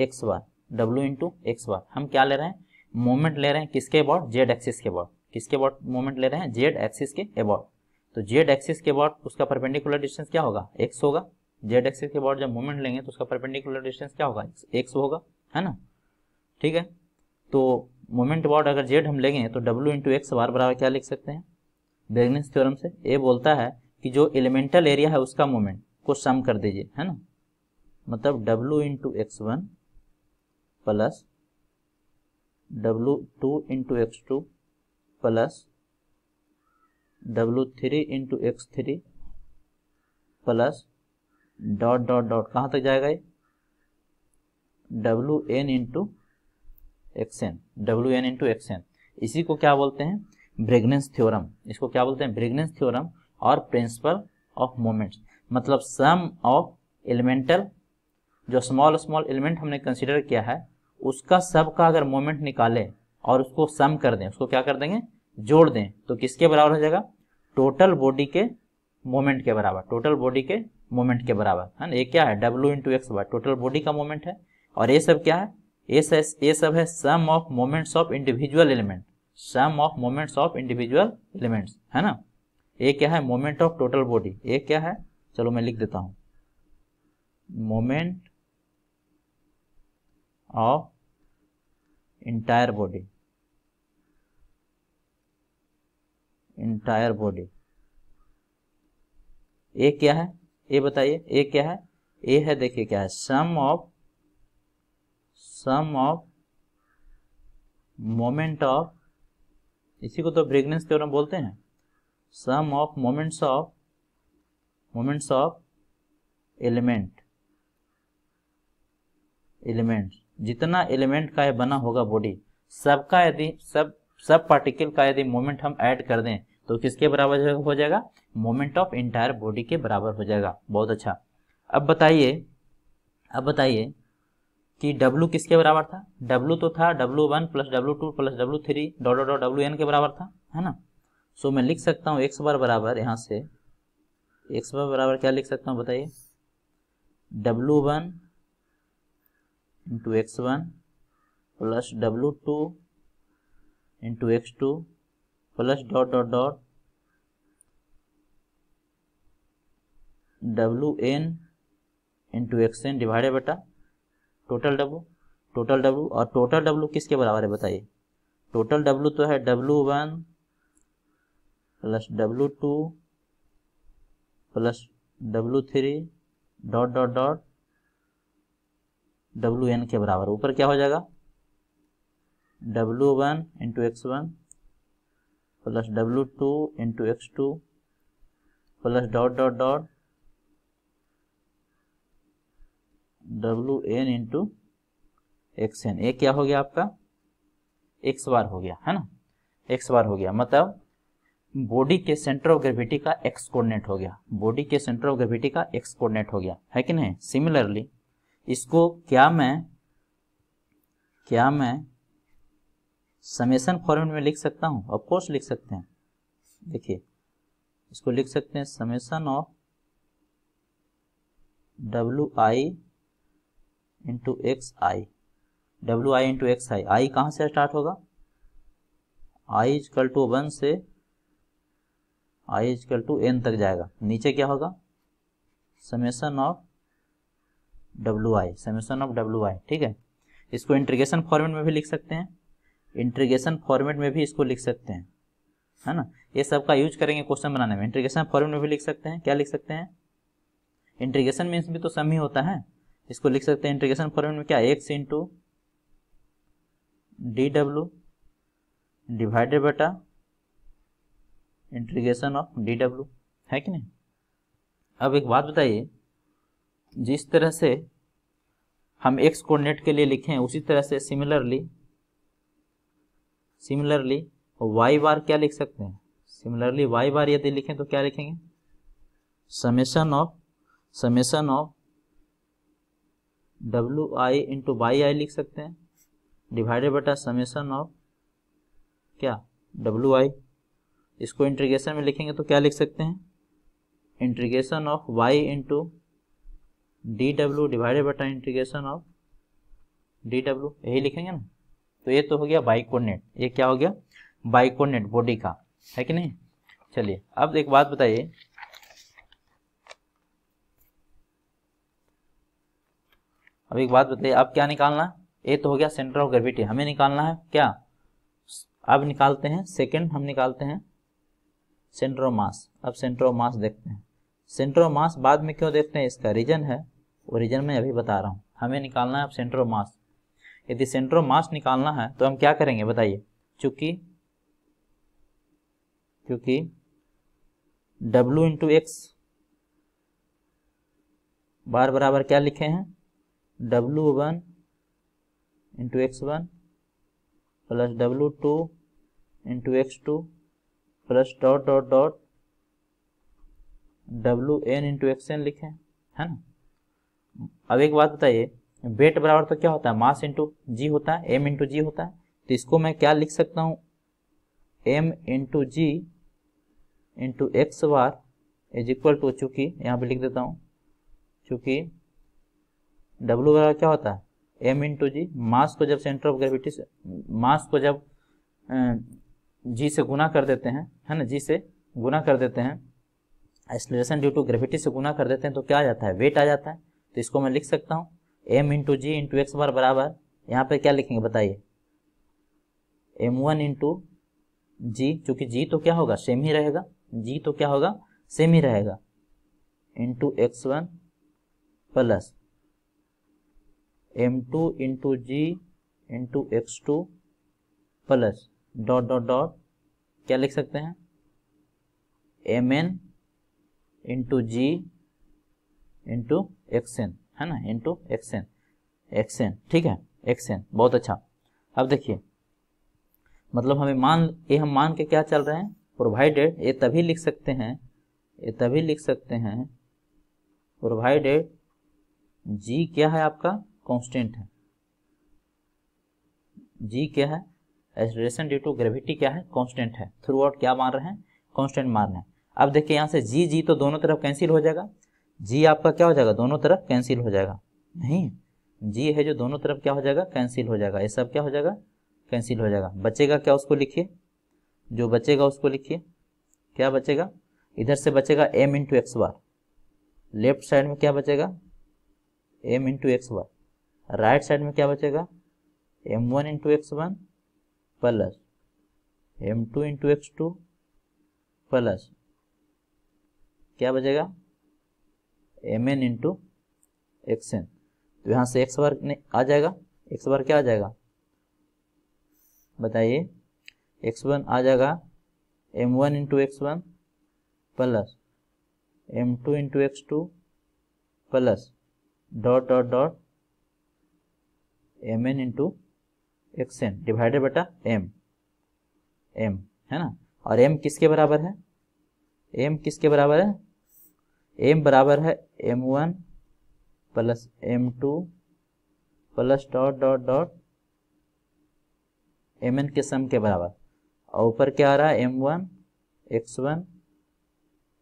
X bar W into X bar हम क्या ले रहे हैं मोमेंट ले रहे हैं किसके अबाउट जेड एक्सिस के अबाउट किसके अबाउट मोमेंट ले रहे हैं जेड एक्सिस के अबाउट तो जेड एक्सिस के बाद उसका परपेंडिकुलर डिस्टेंस क्या होगा एक्स होगा जेड एक्सिस के बाद जब मूवमेंट लेंगे तो उसका परपेंडिकुलर डिस्टेंस क्या होगा एक्स होगा है ना ठीक है तो मोमेंट अबाउट अगर जेड हम लेंगे तो डब्ल्यू इंटू एक्स बार बराबर क्या लिख सकते हैं बेगनेस थ्योरम से ए बोलता है कि जो एलिमेंटल एरिया है उसका मोमेंट को सम कर दीजिए है ना मतलब W into X one plus W two into X two plus W three into X three plus dot dot dot कहाँ तक जाएगा ये W N into X N W N into X N इसी को क्या बोलते हैं ब्रेगनेंस थ्योरम इसको क्या बोलते हैं ब्रेगनेंस थ्योरम और प्रिंसिपल ऑफ मोमेंट्स मतलब सम ऑफ एलिमेंटल जो स्मॉल स्मॉल एलिमेंट हमने कंसिडर किया है उसका सब का अगर मोमेंट निकाले और उसको सम कर दें उसको क्या कर देंगे जोड़ दें तो किसके बराबर हो जाएगा टोटल बॉडी के मोमेंट के बराबर टोटल बॉडी के मोमेंट के बराबर है हाँ, ना ये क्या है W into X by total body का मोमेंट है और ये सब क्या है ये ये सब है sum of moments of individual element sum of moments of individual elements है ना ये क्या है मोमेंट ऑफ टोटल बॉडी ये क्या है चलो मैं लिख देता हूँ moment of entire body entire body A क्या है ए बताइए ए क्या है ए है देखिए क्या है sum of sum of moment of इसी को तो के थ्योरम बोलते हैं sum of moments of moments of element element जितना एलिमेंट का है बना होगा बॉडी सबका यदि सब सब पार्टिकल का यदि मोमेंट हम ऐड कर दें तो किसके बराबर हो जाएगा मोमेंट ऑफ इंटायर बॉडी के बराबर हो जाएगा बहुत अच्छा अब बताइए अब बताइए कि W किसके बराबर था W तो था W1 one plus W two plus W three dot dot W N के बराबर था है ना सो so, मैं लिख सकता हूँ एक्स बार बराबर यहाँ से एक्स बार बराबर क्या लिख सकता हूँ बताइए W1 one into X one plus W two into X two plus dot dot dot W N into X N divided बटा टोटल डब्लू टोटल डब्लू और टोटल डब्लू किसके बराबर है बताइए टोटल डब्लू तो है W one plus W two plus W three dot dot dot W N के बराबर ऊपर क्या हो जाएगा W one into X one plus W two into X two plus dot dot dot W N into X N ये क्या हो गया आपका एक्स बार हो गया है ना एक्स बार हो गया मतलब बॉडी के सेंटर ऑफ ग्रेविटी का एक्स कोऑर्डिनेट हो गया बॉडी के सेंटर ऑफ ग्रेविटी का एक्स कोऑर्डिनेट हो गया है कि नहीं सिमिलरली इसको क्या मैं क्या मैं समेसन फॉर्मेट में लिख सकता हूँ ऑफकोर्स लिख सकते हैं देखिए इसको लिख सकते हैं summation of W I into X I W I into X I I कहाँ से स्टार्ट होगा आई इजकल टू वन से आई इजकल टू एन तक जाएगा नीचे क्या होगा summation of W I summation of W I ठीक है इसको इंट्रीगेशन फॉर्मेट में भी लिख सकते हैं इंट्रीगेशन फॉर्मेट में भी इसको लिख सकते हैं है ना ये सब का यूज करेंगे क्वेश्चन बनाने में इंट्रीगेशन फॉर्मेट में भी लिख सकते हैं क्या लिख सकते हैं इंट्रीगेशन मीन्स भी तो सम ही होता है इसको लिख सकते हैं इंट्रीगेशन फॉर्मेट में क्या X into D W divided बटा इंट्रीगेशन ऑफ डी डब्ल्यू है कि नहीं अब एक बात बताइए जिस तरह से हम एक्स कोऑर्डिनेट के लिए लिखे हैं उसी तरह से सिमिलरली सिमिलरली वाई बार क्या लिख सकते हैं सिमिलरली वाई बार यदि लिखें तो क्या लिखेंगे summation of summation of W I into Y I लिख सकते हैं डिवाइडेड बटा समेसन ऑफ क्या डब्ल्यू आई इसको इंटीग्रेशन में लिखेंगे तो क्या लिख सकते हैं integration of Y into D W divided बटा इंटीग्रेशन ऑफ डी डब्ल्यू यही लिखेंगे ना तो ये तो हो गया बाइकोनेट ये क्या हो गया बाइकोनेट बॉडी का है कि नहीं चलिए अब एक बात बताइए अब एक बात बताइए अब क्या निकालना ये तो हो गया सेंटर ऑफ ग्रेविटी हमें निकालना है क्या अब निकालते हैं सेकंड हम निकालते हैं सेंटर ऑफ मास अब सेंटर ऑफ मास देखते हैं सेंटर ऑफ मास बाद में क्यों देखते हैं इसका रीजन है वो रीजन मैं अभी बता रहा हूँ हमें निकालना है अब सेंटर ऑफ मास यदि सेंट्रो मास निकालना है तो हम क्या करेंगे बताइए चूंकि क्योंकि W इंटू एक्स बार बराबर क्या लिखे हैं W1 one into X one plus W two into X two plus dot dot dot W N into X N लिखे है ना अब एक बात बताइए वेट बराबर तो क्या होता है मास इंटू जी होता है एम इंटू जी होता है तो इसको मैं क्या लिख सकता हूँ M into G into X bar is equal to चूंकि यहाँ पे लिख देता हूँ चूंकि डब्लू बराबर क्या होता है एम इंटू जी मास को जब सेंटर ऑफ ग्रेविटी से मास को जब जी अं, से गुना कर देते हैं है ना जी से गुना कर देते हैं एक्सलेशन ड्यू टू ग्रेविटी से गुना कर देते हैं तो क्या आ जाता है वेट आ जाता है तो इसको मैं लिख सकता हूँ M into G into X bar बराबर यहाँ पे क्या लिखेंगे बताइए एम वन इंटू जी चूंकि जी तो क्या होगा सेम ही रहेगा जी तो क्या होगा सेम ही रहेगा into X one plus M two into G into X two plus dot dot dot क्या लिख सकते हैं M N into G into X N है ना इंटू एक्स एन ठीक है एक्स एन बहुत अच्छा अब देखिए मतलब हमें मान ये हम मान के क्या चल रहे हैं प्रोवाइडेड ये तभी लिख सकते हैं ये तभी लिख सकते हैं प्रोवाइडेड जी क्या है आपका कॉन्स्टेंट है जी क्या है एक्सलेशन ड्यू टू ग्रेविटी क्या है कॉन्स्टेंट है थ्रू आउट क्या मान रहे हैं कॉन्स्टेंट मान रहे हैं अब देखिए यहाँ से जी जी तो दोनों तरफ कैंसिल हो जाएगा जी आपका क्या हो जाएगा दोनों तरफ कैंसिल हो जाएगा नहीं जी है जो दोनों तरफ क्या हो जाएगा कैंसिल हो जाएगा ये सब क्या हो जाएगा कैंसिल हो जाएगा बचेगा क्या उसको लिखिए जो बचेगा उसको लिखिए क्या बचेगा इधर से बचेगा M into X bar left side में क्या बचेगा M into X bar right side में क्या बचेगा M one into X one plus M two into X two plus क्या बचेगा M N into X N तो यहाँ से एक्स बार आ जाएगा एक्स बार क्या आ जाएगा बताइए एक्स वन आ जाएगा M one into X one plus M two into X two plus dot dot dot M N into X N divided बटा एम एम है ना और एम किसके बराबर है एम किसके बराबर है एम बराबर है M one plus M two plus dot dot dot M N के सम के बराबर और ऊपर क्या आ रहा है M one X one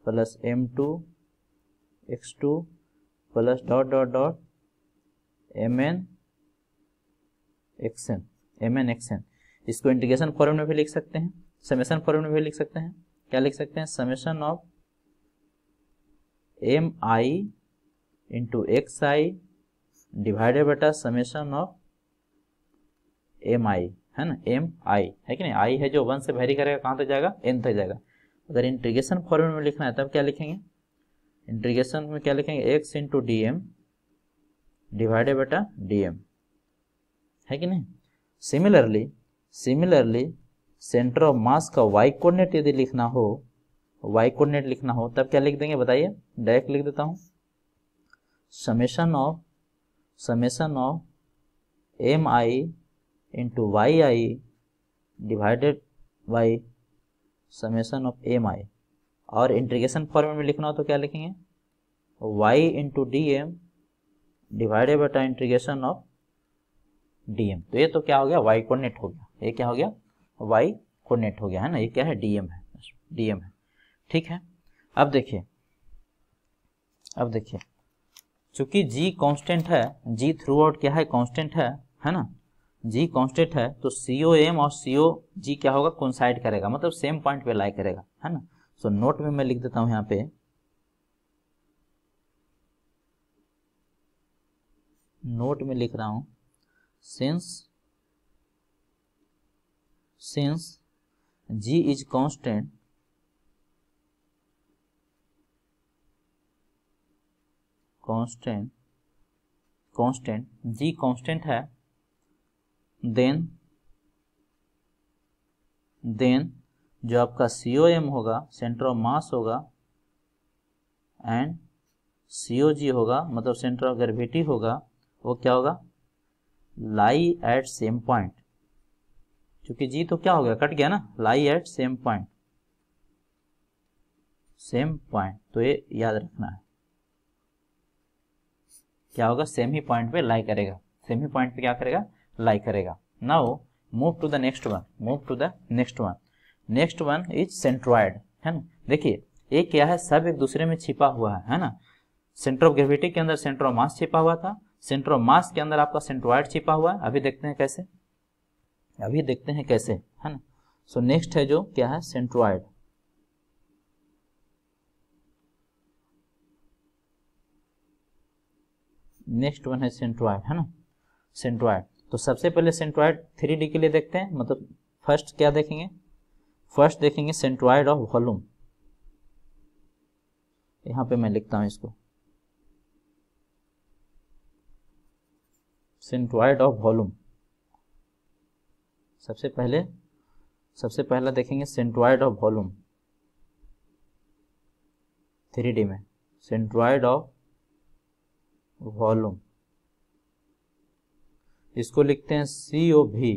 plus M two X two plus dot dot dot M N N M N X N इसको इंटीग्रेशन फॉर्म में भी लिख सकते हैं समेशन फॉर्म में भी लिख सकते हैं क्या लिख सकते हैं summation of M I into X I divided बेटा समेशन ऑफ एम आई है ना एम आई है कि नहीं आई है जो वन से वेरी करेगा कहाँ तक जाएगा एन तक जाएगा अगर इंटीग्रेशन फॉर्मेट में लिखना है तब क्या लिखेंगे इंटीग्रेशन में क्या लिखेंगे X into D M divided बेटा डी एम है कि नहीं similarly similarly centre of mass का वाई कोऑर्डिनेट यदि लिखना हो वाई कोऑर्डिनेट लिखना हो तब क्या लिख देंगे बताइए डायरेक्ट लिख देता हूँ summation of summation of M I into Y I divided by summation of M I और इंटीग्रेशन फॉर्मेट में लिखना हो तो क्या लिखेंगे Y into D M divided बटा इंटीग्रेशन ऑफ डी एम तो ये तो क्या हो गया वाई कोऑर्डिनेट हो गया ये क्या हो गया वाई कोऑर्डिनेट हो गया है ना ये क्या है डीएम है डीएम है ठीक है अब देखिए अब देखिए चूंकि जी कांस्टेंट है जी थ्रू आउट क्या है कांस्टेंट है है ना जी कांस्टेंट है तो सी ओ एम और सी ओ जी क्या होगा कंसाइड करेगा मतलब सेम पॉइंट पे लाई करेगा है ना सो so, नोट में मैं लिख देता हूं यहां पे नोट में लिख रहा हूं since since G is constant constant constant G constant है देन देन जो आपका सी ओ एम होगा सेंटर ऑफ मास होगा एंड सी ओ जी होगा मतलब सेंटर ऑफ ग्रेविटी होगा वो क्या होगा लाई एट सेम पॉइंट क्योंकि जी तो क्या हो गया कट गया ना lie at same point same point तो ये याद रखना है क्या होगा सेम ही पॉइंट पे लाई करेगा सेम ही पॉइंट पे क्या करेगा लाई करेगा now move to the next one move to the next one next one is centroid है ना देखिए एक क्या है सब एक दूसरे में छिपा हुआ है है ना सेंट्रो ग्रेविटी के अंदर सेंट्रो मास छिपा हुआ था सेंट्रो मास के अंदर आपका सेंट्रॉइड छिपा हुआ है अभी देखते हैं कैसे अभी देखते हैं कैसे है ना सो so, नेक्स्ट है जो क्या है सेंट्रॉइड नेक्स्ट वन है सेंट्रॉयड है ना सेंट्रॉयड तो सबसे पहले सेंट्रॉयड थ्री डी के लिए देखते हैं मतलब फर्स्ट क्या देखेंगे फर्स्ट देखेंगे सेंट्रॉयड ऑफ वॉल्यूम यहां पे मैं लिखता हूं इसको सेंट्रॉयड ऑफ वॉल्यूम सबसे पहले सबसे पहला देखेंगे centroid of volume three D में सेंट्रॉयड ऑफ वॉल्यूम इसको लिखते हैं सीओ भी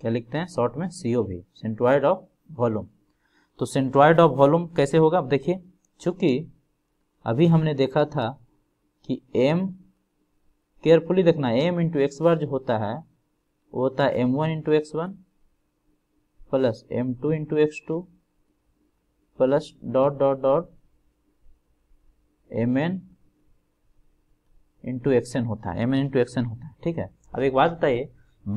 क्या लिखते हैं शॉर्ट में सीओ भी सेंट्रॉइड ऑफ वॉल्यूम तो सेंट्रॉइड ऑफ वॉल्यूम कैसे होगा अब देखिए चूंकि अभी हमने देखा था कि एम केयरफुली देखना एम इंटू एक्स बार जो होता है वो होता है M one into X one plus M two into X two plus dot dot dot M N into X N होता है एम एन इंटू एक्शन होता है ठीक है अब एक बात बताइए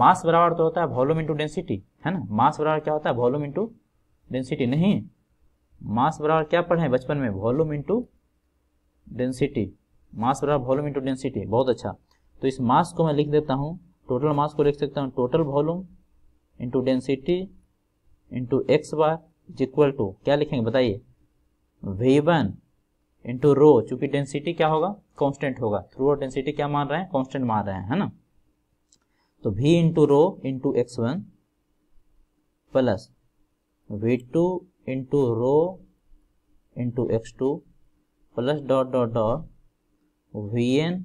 मास बराबर तो होता है वॉल्यूम इंटू डेंसिटी है ना मास बराबर क्या होता है वॉल्यूम इंटू डेंसिटी नहीं मास बराबर क्या पढ़े बचपन में वॉल्यूम इंटू डेंसिटी मास बराबर वॉल्यूम इंटू डेंसिटी बहुत अच्छा तो इस मास को मैं लिख देता हूँ टोटल मास को लिख सकता हूँ total volume into density into X bar is equal to क्या लिखेंगे बताइए वी वन इंटू रो चूंकि डेंसिटी क्या होगा कॉन्स्टेंट होगा थ्रू और डेंसिटी क्या मान रहे हैं कॉन्स्टेंट मान रहे हैं है ना तो V into rho into X one plus V two into rho into X two plus dot dot dot V N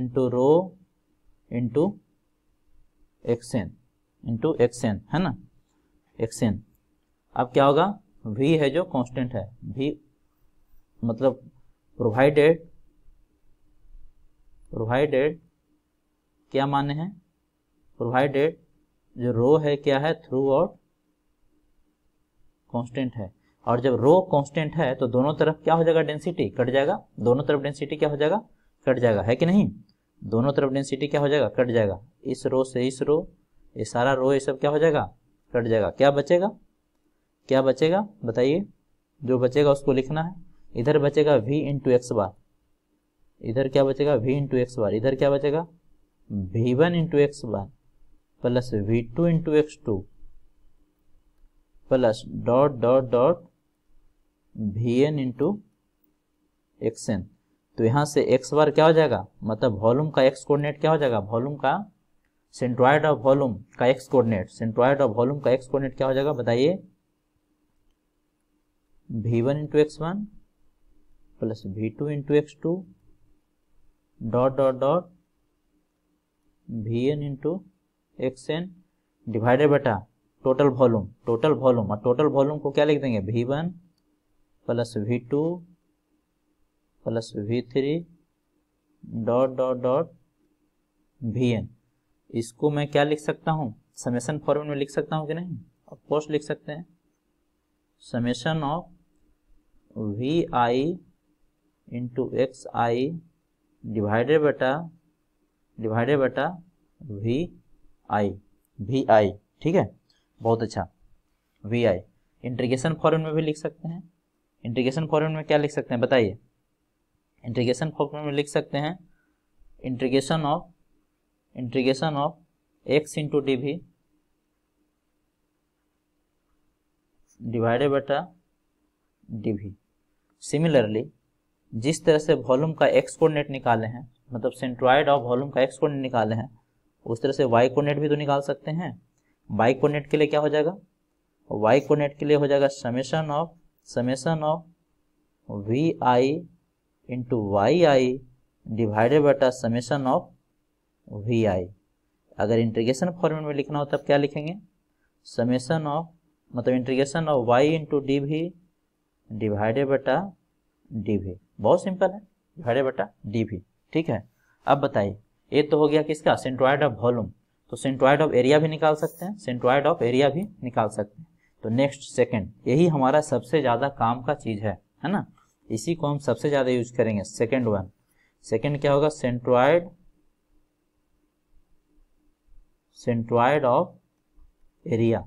into rho into X N into X N है ना एक्स एन अब क्या होगा वी है जो constant है we मतलब provided provided क्या माने हैं प्रोवाइडेड जो रो है क्या है थ्रू आउट कॉन्स्टेंट है और जब रो कांस्टेंट है तो दोनों तरफ क्या हो जाएगा डेंसिटी कट जाएगा दोनों तरफ डेंसिटी क्या हो जाएगा कट जाएगा है कि नहीं दोनों तरफ डेंसिटी क्या हो जाएगा कट जाएगा इस रो से इस रो ये सारा रो ये सब क्या हो जाएगा कट जाएगा क्या बचेगा क्या बचेगा बताइए जो बचेगा उसको लिखना है इधर बचेगा v इंटू एक्स बार इधर क्या बचेगा v इंटू एक्स बार इधर क्या बचेगा V one into X bar plus V two into X two plus dot dot dot V N into X N तो यहां से एक्स बार क्या हो जाएगा मतलब वॉल्यूम का एक्स कोऑर्डिनेट क्या हो जाएगा वॉल्यूम का सेंट्रॉइड ऑफ वॉल्यूम का X coordinate centroid of volume का एक्स कोऑर्डिनेट क्या हो जाएगा बताइए V one into X one plus V two into X two dot dot dot V N into X N divided बटा total volume total volume और total volume को क्या लिख देंगे V one plus V two plus V three dot dot dot V N इसको मैं क्या लिख सकता हूँ समेशन फॉर्मेट में लिख सकता हूँ कि नहीं ऑफकोर्स लिख सकते हैं summation of V I into X I divided बटा डिवाइडेड बटा वी आई वी आई ठीक है बहुत अच्छा वी आई इंट्रीगेशन फॉर्म में भी लिख सकते हैं इंटीग्रेशन फॉर्म में क्या लिख सकते हैं बताइए इंट्रीगेशन फॉर्म में लिख सकते हैं integration of integration of X into D V divided बटा डी वी सिमिलरली जिस तरह से वॉल्यूम का एक्स कोऑर्डिनेट निकाले हैं मतलब सेंट्रॉइड और वॉल्यूम का एक्स कोऑर्डिनेट निकाले हैं उस तरह से वाई कोऑर्डिनेट भी तो निकाल सकते हैं वाई कोऑर्डिनेट के लिए क्या हो जाएगा वाई कोऑर्डिनेट के लिए हो जाएगा summation of summation of V I into Y I divided बटा समेशन ऑफ वी आई अगर इंटीग्रेशन फॉर्मेट में लिखना हो तब क्या लिखेंगे समेशन ऑफ मतलब integration of Y into D V divided बटा डी भी बहुत सिंपल है घड़े बटा डी भी ठीक है अब बताइए ये तो हो गया किसका सेंट्रॉइड ऑफ वॉल्यूम तो सेंट्रॉइड ऑफ एरिया भी निकाल सकते हैं सेंट्रॉइड ऑफ एरिया भी निकाल सकते हैं तो नेक्स्ट सेकेंड यही हमारा सबसे ज़्यादा काम का चीज़ है है ना इसी को हम सबसे ज़्यादा यूज करेंगे सेकेंड वन सेकेंड क्या होगा centroid centroid of area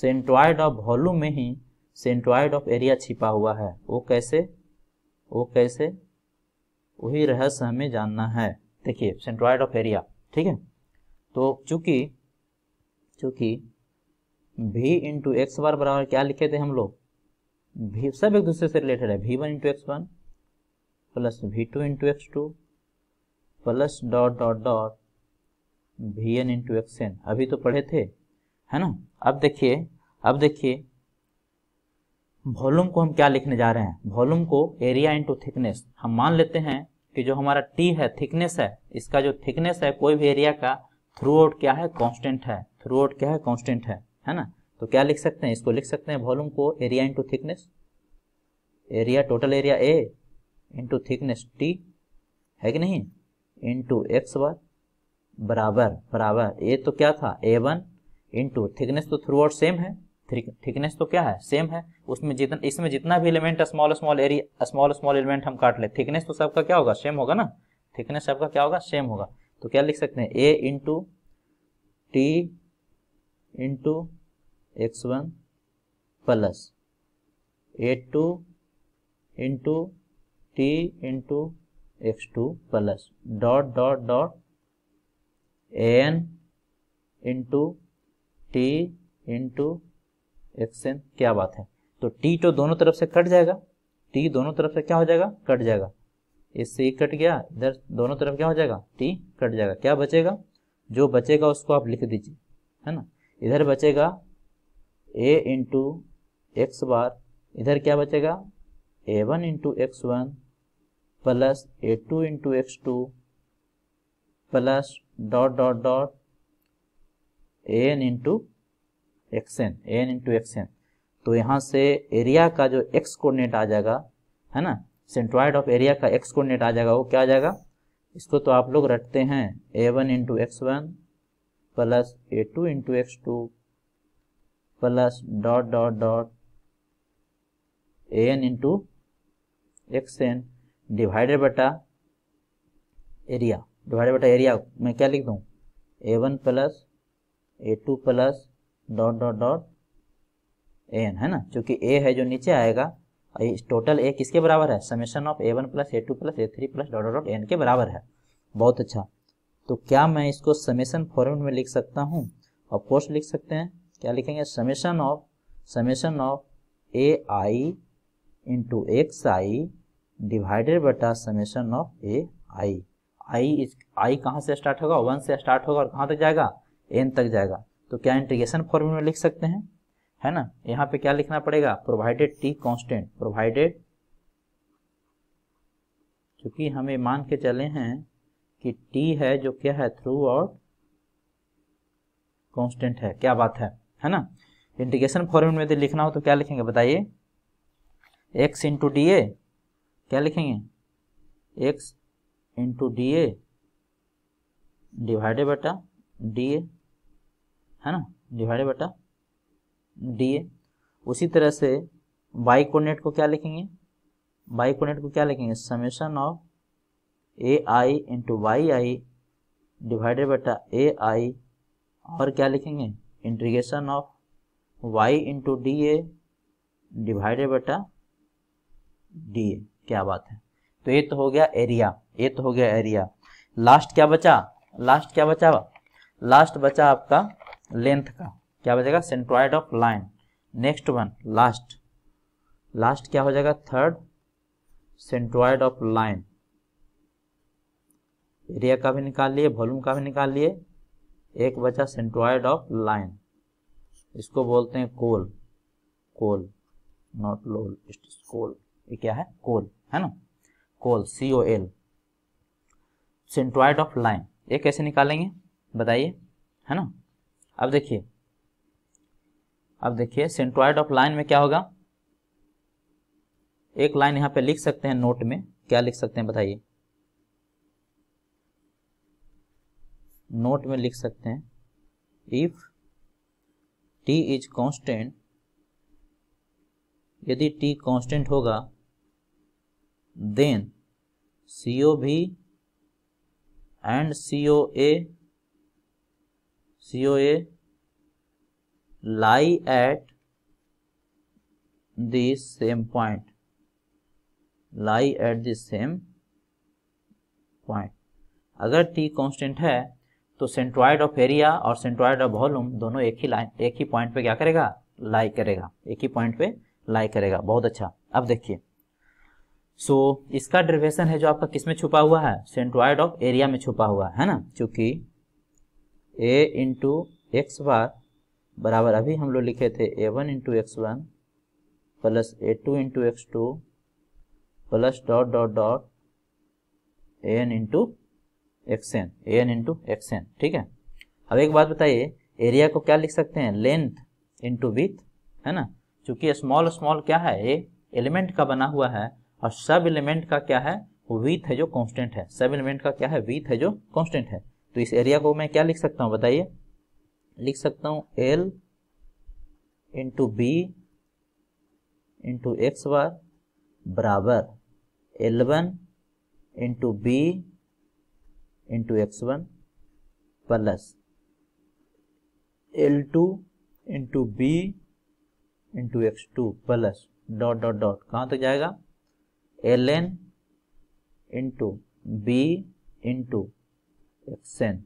centroid of volume में ही सेंट्रॉइड ऑफ एरिया छिपा हुआ है वो कैसे वो कैसे वही रहस्य हमें जानना है देखिए सेंट्रॉइड ऑफ एरिया ठीक है तो चूंकि चूंकि भी इंटू एक्स बार बराबर क्या लिखे थे हम लोग भी सब एक दूसरे से रिलेटेड है V one into X one plus V two into X two plus dot dot dot V N into X N अभी तो पढ़े थे है ना अब देखिए अब देखिए वॉल्यूम को हम क्या लिखने जा रहे हैं वॉल्यूम को एरिया इंटू थिकनेस हम मान लेते हैं कि जो हमारा टी है थिकनेस है इसका जो थिकनेस है कोई भी एरिया का थ्रू आउट क्या है कॉन्स्टेंट है थ्रू आउट क्या है कॉन्स्टेंट है है ना तो क्या लिख सकते हैं इसको लिख सकते हैं वॉल्यूम को area into thickness area total area A into thickness T है कि नहीं इंटू एक्स बार बराबर बराबर ए तो क्या था ए वन इंटू थिकनेस तो थ्रू आउट सेम है थिकनेस तो क्या है सेम है उसमें जितना इसमें जितना भी element small small area small small element हम काट ले थिकनेस तो सबका क्या होगा सेम होगा ना थिकनेस सबका क्या होगा सेम होगा तो क्या लिख सकते हैं A into T into X one plus A two into T into X two plus dot dot dot A N into T into X N क्या बात है तो टी तो दोनों तरफ से कट जाएगा टी दोनों तरफ से क्या हो जाएगा कट जाएगा इससे ये कट गया इधर दोनों तरफ क्या हो जाएगा टी कट जाएगा क्या बचेगा जो बचेगा उसको आप लिख दीजिए है ना इधर बचेगा ए इंटू एक्स बार इधर क्या बचेगा A one into X one plus A two into X two plus dot dot dot A N into X N N into X N तो यहाँ से एरिया का जो एक्स कोऑर्डिनेट आ जाएगा है ना सेंट्रॉइड ऑफ एरिया का एक्स कोऑर्डिनेट आ जाएगा वो क्या आ जाएगा इसको तो आप लोग रटते हैं A one into X one plus A two into X two plus dot dot dot A N into X N divided बटा एरिया डिवाइडेड बटा एरिया मैं क्या लिख दूँ A one plus A two plus dot dot dot A N है ना चूँकि ए है जो नीचे आएगा टोटल ए किसके बराबर है summation of A one plus A two plus A three plus dot dot N के बराबर है बहुत अच्छा तो क्या मैं इसको समेशन फॉर्मेट में लिख सकता हूँ और पोस्ट लिख सकते हैं क्या लिखेंगे summation of summation of A I into X I divided बटा summation of A I I इस आई कहाँ से स्टार्ट होगा वन से स्टार्ट होगा और कहाँ तक जाएगा एन तक जाएगा तो क्या इंटीग्रेशन फॉर्मूला में लिख सकते हैं है ना यहाँ पे क्या लिखना पड़ेगा प्रोवाइडेड टी कांस्टेंट प्रोवाइडेड क्योंकि हमें मान के चले हैं कि टी है जो क्या है थ्रू आउट कांस्टेंट है क्या बात है है ना इंटीग्रेशन फॉर्मूला में यदि लिखना हो तो क्या लिखेंगे बताइए एक्स इंटू डी ए क्या लिखेंगे X into D A divided बटा डी ए है ना डिवाइड बटा डी ए उसी तरह से बाई कोनेट को क्या लिखेंगे बाई कोनेट को क्या लिखेंगे summation of A I into Y I divided बटा ए आई और क्या लिखेंगे integration of Y into D A divided बटा डी ए क्या बात है तो ये तो हो गया एरिया ये तो हो गया एरिया लास्ट क्या बचा लास्ट क्या बचा लास्ट बचा आपका लेंथ का क्या जाएगा centroid of line next one last last क्या हो जाएगा third centroid of line area का भी निकाल लिए वॉल्यूम का भी निकाल लिए एक बचा सेंट्रॉइड ऑफ लाइन इसको बोलते हैं कोल कोल नॉट लोल कोल ये क्या है कोल है ना COL C O L centroid of line ये कैसे निकालेंगे बताइए है ना अब देखिए अब देखिए सेंट्रॉइड ऑफ लाइन में क्या होगा एक लाइन यहां पे लिख सकते हैं नोट में क्या लिख सकते हैं बताइए नोट में लिख सकते हैं इफ टी इज कांस्टेंट यदि टी कांस्टेंट होगा then CO V and CO A C O A lie at the same point lie at the same point अगर टी कांस्टेंट है तो सेंट्रॉइड ऑफ एरिया और सेंट्रॉइड ऑफ वॉल्यूम दोनों एक ही line एक ही point पे क्या करेगा लाई करेगा एक ही पॉइंट पे लाई करेगा बहुत अच्छा अब देखिए सो so, इसका डेरिवेशन है जो आपका किसमें छुपा हुआ है सेंट्रॉइड ऑफ एरिया में छुपा हुआ है ना क्योंकि ए इंटू एक्स बार बराबर अभी हम लोग लिखे थे A one into X one plus A two into X two plus dot dot dot A N into X N A N into X N ठीक है अब एक बात बताइए एरिया को क्या लिख सकते हैं लेंथ इंटू विथ है ना चूंकि स्मॉल स्मॉल क्या है ये एलिमेंट का बना हुआ है और सब एलिमेंट का क्या है विथ है जो कॉन्स्टेंट है सब एलिमेंट का क्या है विथ है जो कॉन्स्टेंट है तो इस एरिया को मैं क्या लिख सकता हूँ बताइए लिख सकता हूँ L into B into X bar बराबर L one into B into X one plus L two into B into X two plus dot dot dot कहाँ तक तो जाएगा L N into B into X N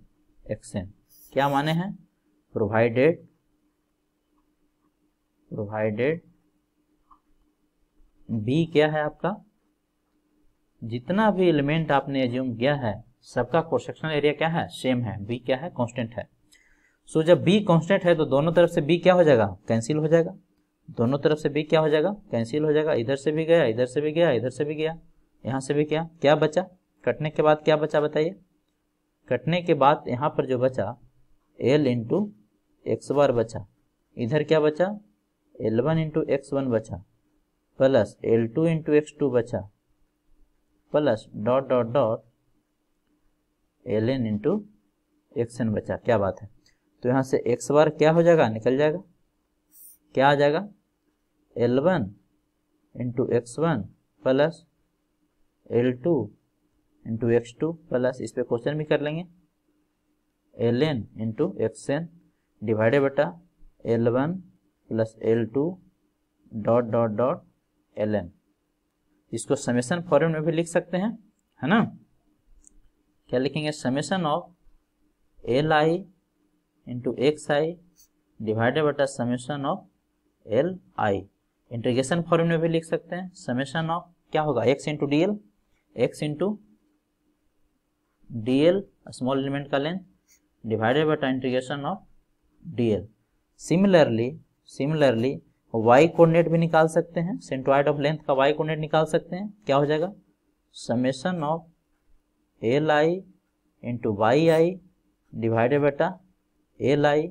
X N क्या माने हैं provided provided B क्या है आपका जितना भी एलिमेंट आपने एज्यूम किया है सबका कोसेक्शनल एरिया क्या है सेम है बी क्या है कांस्टेंट है सो so, जब बी कांस्टेंट है तो दोनों तरफ से बी क्या हो जाएगा कैंसिल हो जाएगा दोनों तरफ से बी क्या हो जाएगा कैंसिल हो जाएगा इधर से भी गया इधर से भी गया इधर से भी गया यहां से भी क्या क्या बचा कटने के बाद क्या बचा बताइए कटने के बाद यहाँ पर जो बचा एल इंटू एक्स बार बचा इधर क्या बचा L one into X one बचा plus L two into X two बचा plus dot dot dot L N into X N बचा क्या बात है तो यहाँ से एक्स बार क्या हो जाएगा निकल जाएगा क्या आ जाएगा L one into X one plus L two into X two plus इस पर क्वेश्चन भी कर लेंगे L N into X N divided बटा L one plus L two dot dot dot L N इसको समेसन फॉर्म में भी लिख सकते हैं है ना क्या लिखेंगे summation of L I into X I divided बटा summation of L I integration form में भी लिख सकते हैं समेसन ऑफ क्या होगा X into D L X into D L small element का length divided by time integration of D L similarly similarly Y coordinate भी निकाल सकते हैं सेंट्रॉइड ऑफ लेंथ का वाई कोऑर्डिनेट निकाल सकते हैं क्या हो जाएगा summation of L I into Y I divided बेटा L I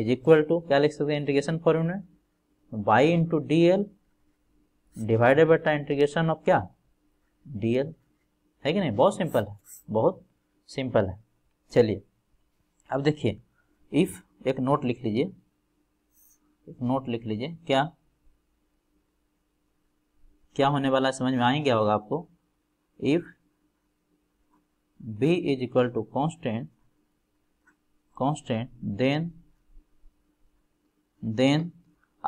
is equal to क्या लिख सकते हैं इंटीग्रेशन फॉर्मूला में Y into D L divided बेटा इंटीग्रेशन ऑफ क्या डी एल है कि नहीं बहुत सिंपल है बहुत सिंपल है चलिए अब देखिए इफ़ एक नोट लिख लीजिए एक नोट लिख लीजिए क्या क्या होने वाला समझ में आएंगे होगा आपको if B is equal to constant constant then then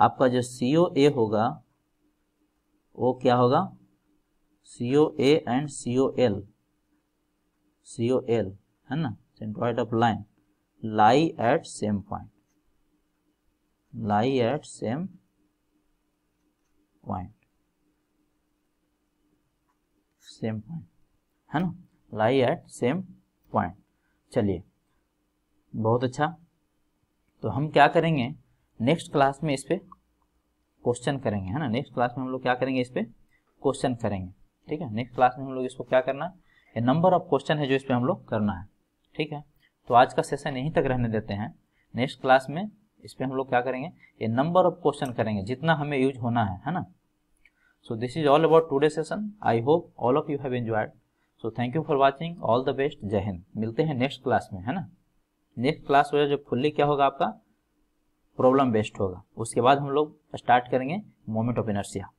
आपका जो सी ओ ए होगा वो क्या होगा C O A and C O L C O L है ना centroid of line lie at same point lie at same point same point है ना लाई एट सेम पॉइंट चलिए बहुत अच्छा तो हम क्या करेंगे नेक्स्ट क्लास में इस पर क्वेश्चन करेंगे है ना नेक्स्ट क्लास में हम लोग क्या करेंगे इस पर क्वेश्चन करेंगे ठीक है नेक्स्ट क्लास में हम लोग इसको क्या करना है ये नंबर ऑफ क्वेश्चन है जो इस पर हम लोग करना है ठीक है तो आज का सेशन यहीं तक रहने देते हैं नेक्स्ट क्लास में इस पर हम लोग क्या करेंगे ये नंबर ऑफ क्वेश्चन करेंगे जितना हमें यूज होना है है ना so this is all about today session I hope all of you have enjoyed so thank you for watching all the best जय हिंद मिलते हैं नेक्स्ट क्लास में है ना नेक्स्ट क्लास जो फुल्ली क्या होगा आपका प्रॉब्लम बेस्ड होगा उसके बाद हम लोग स्टार्ट करेंगे मोमेंट ऑफ इनर्सिया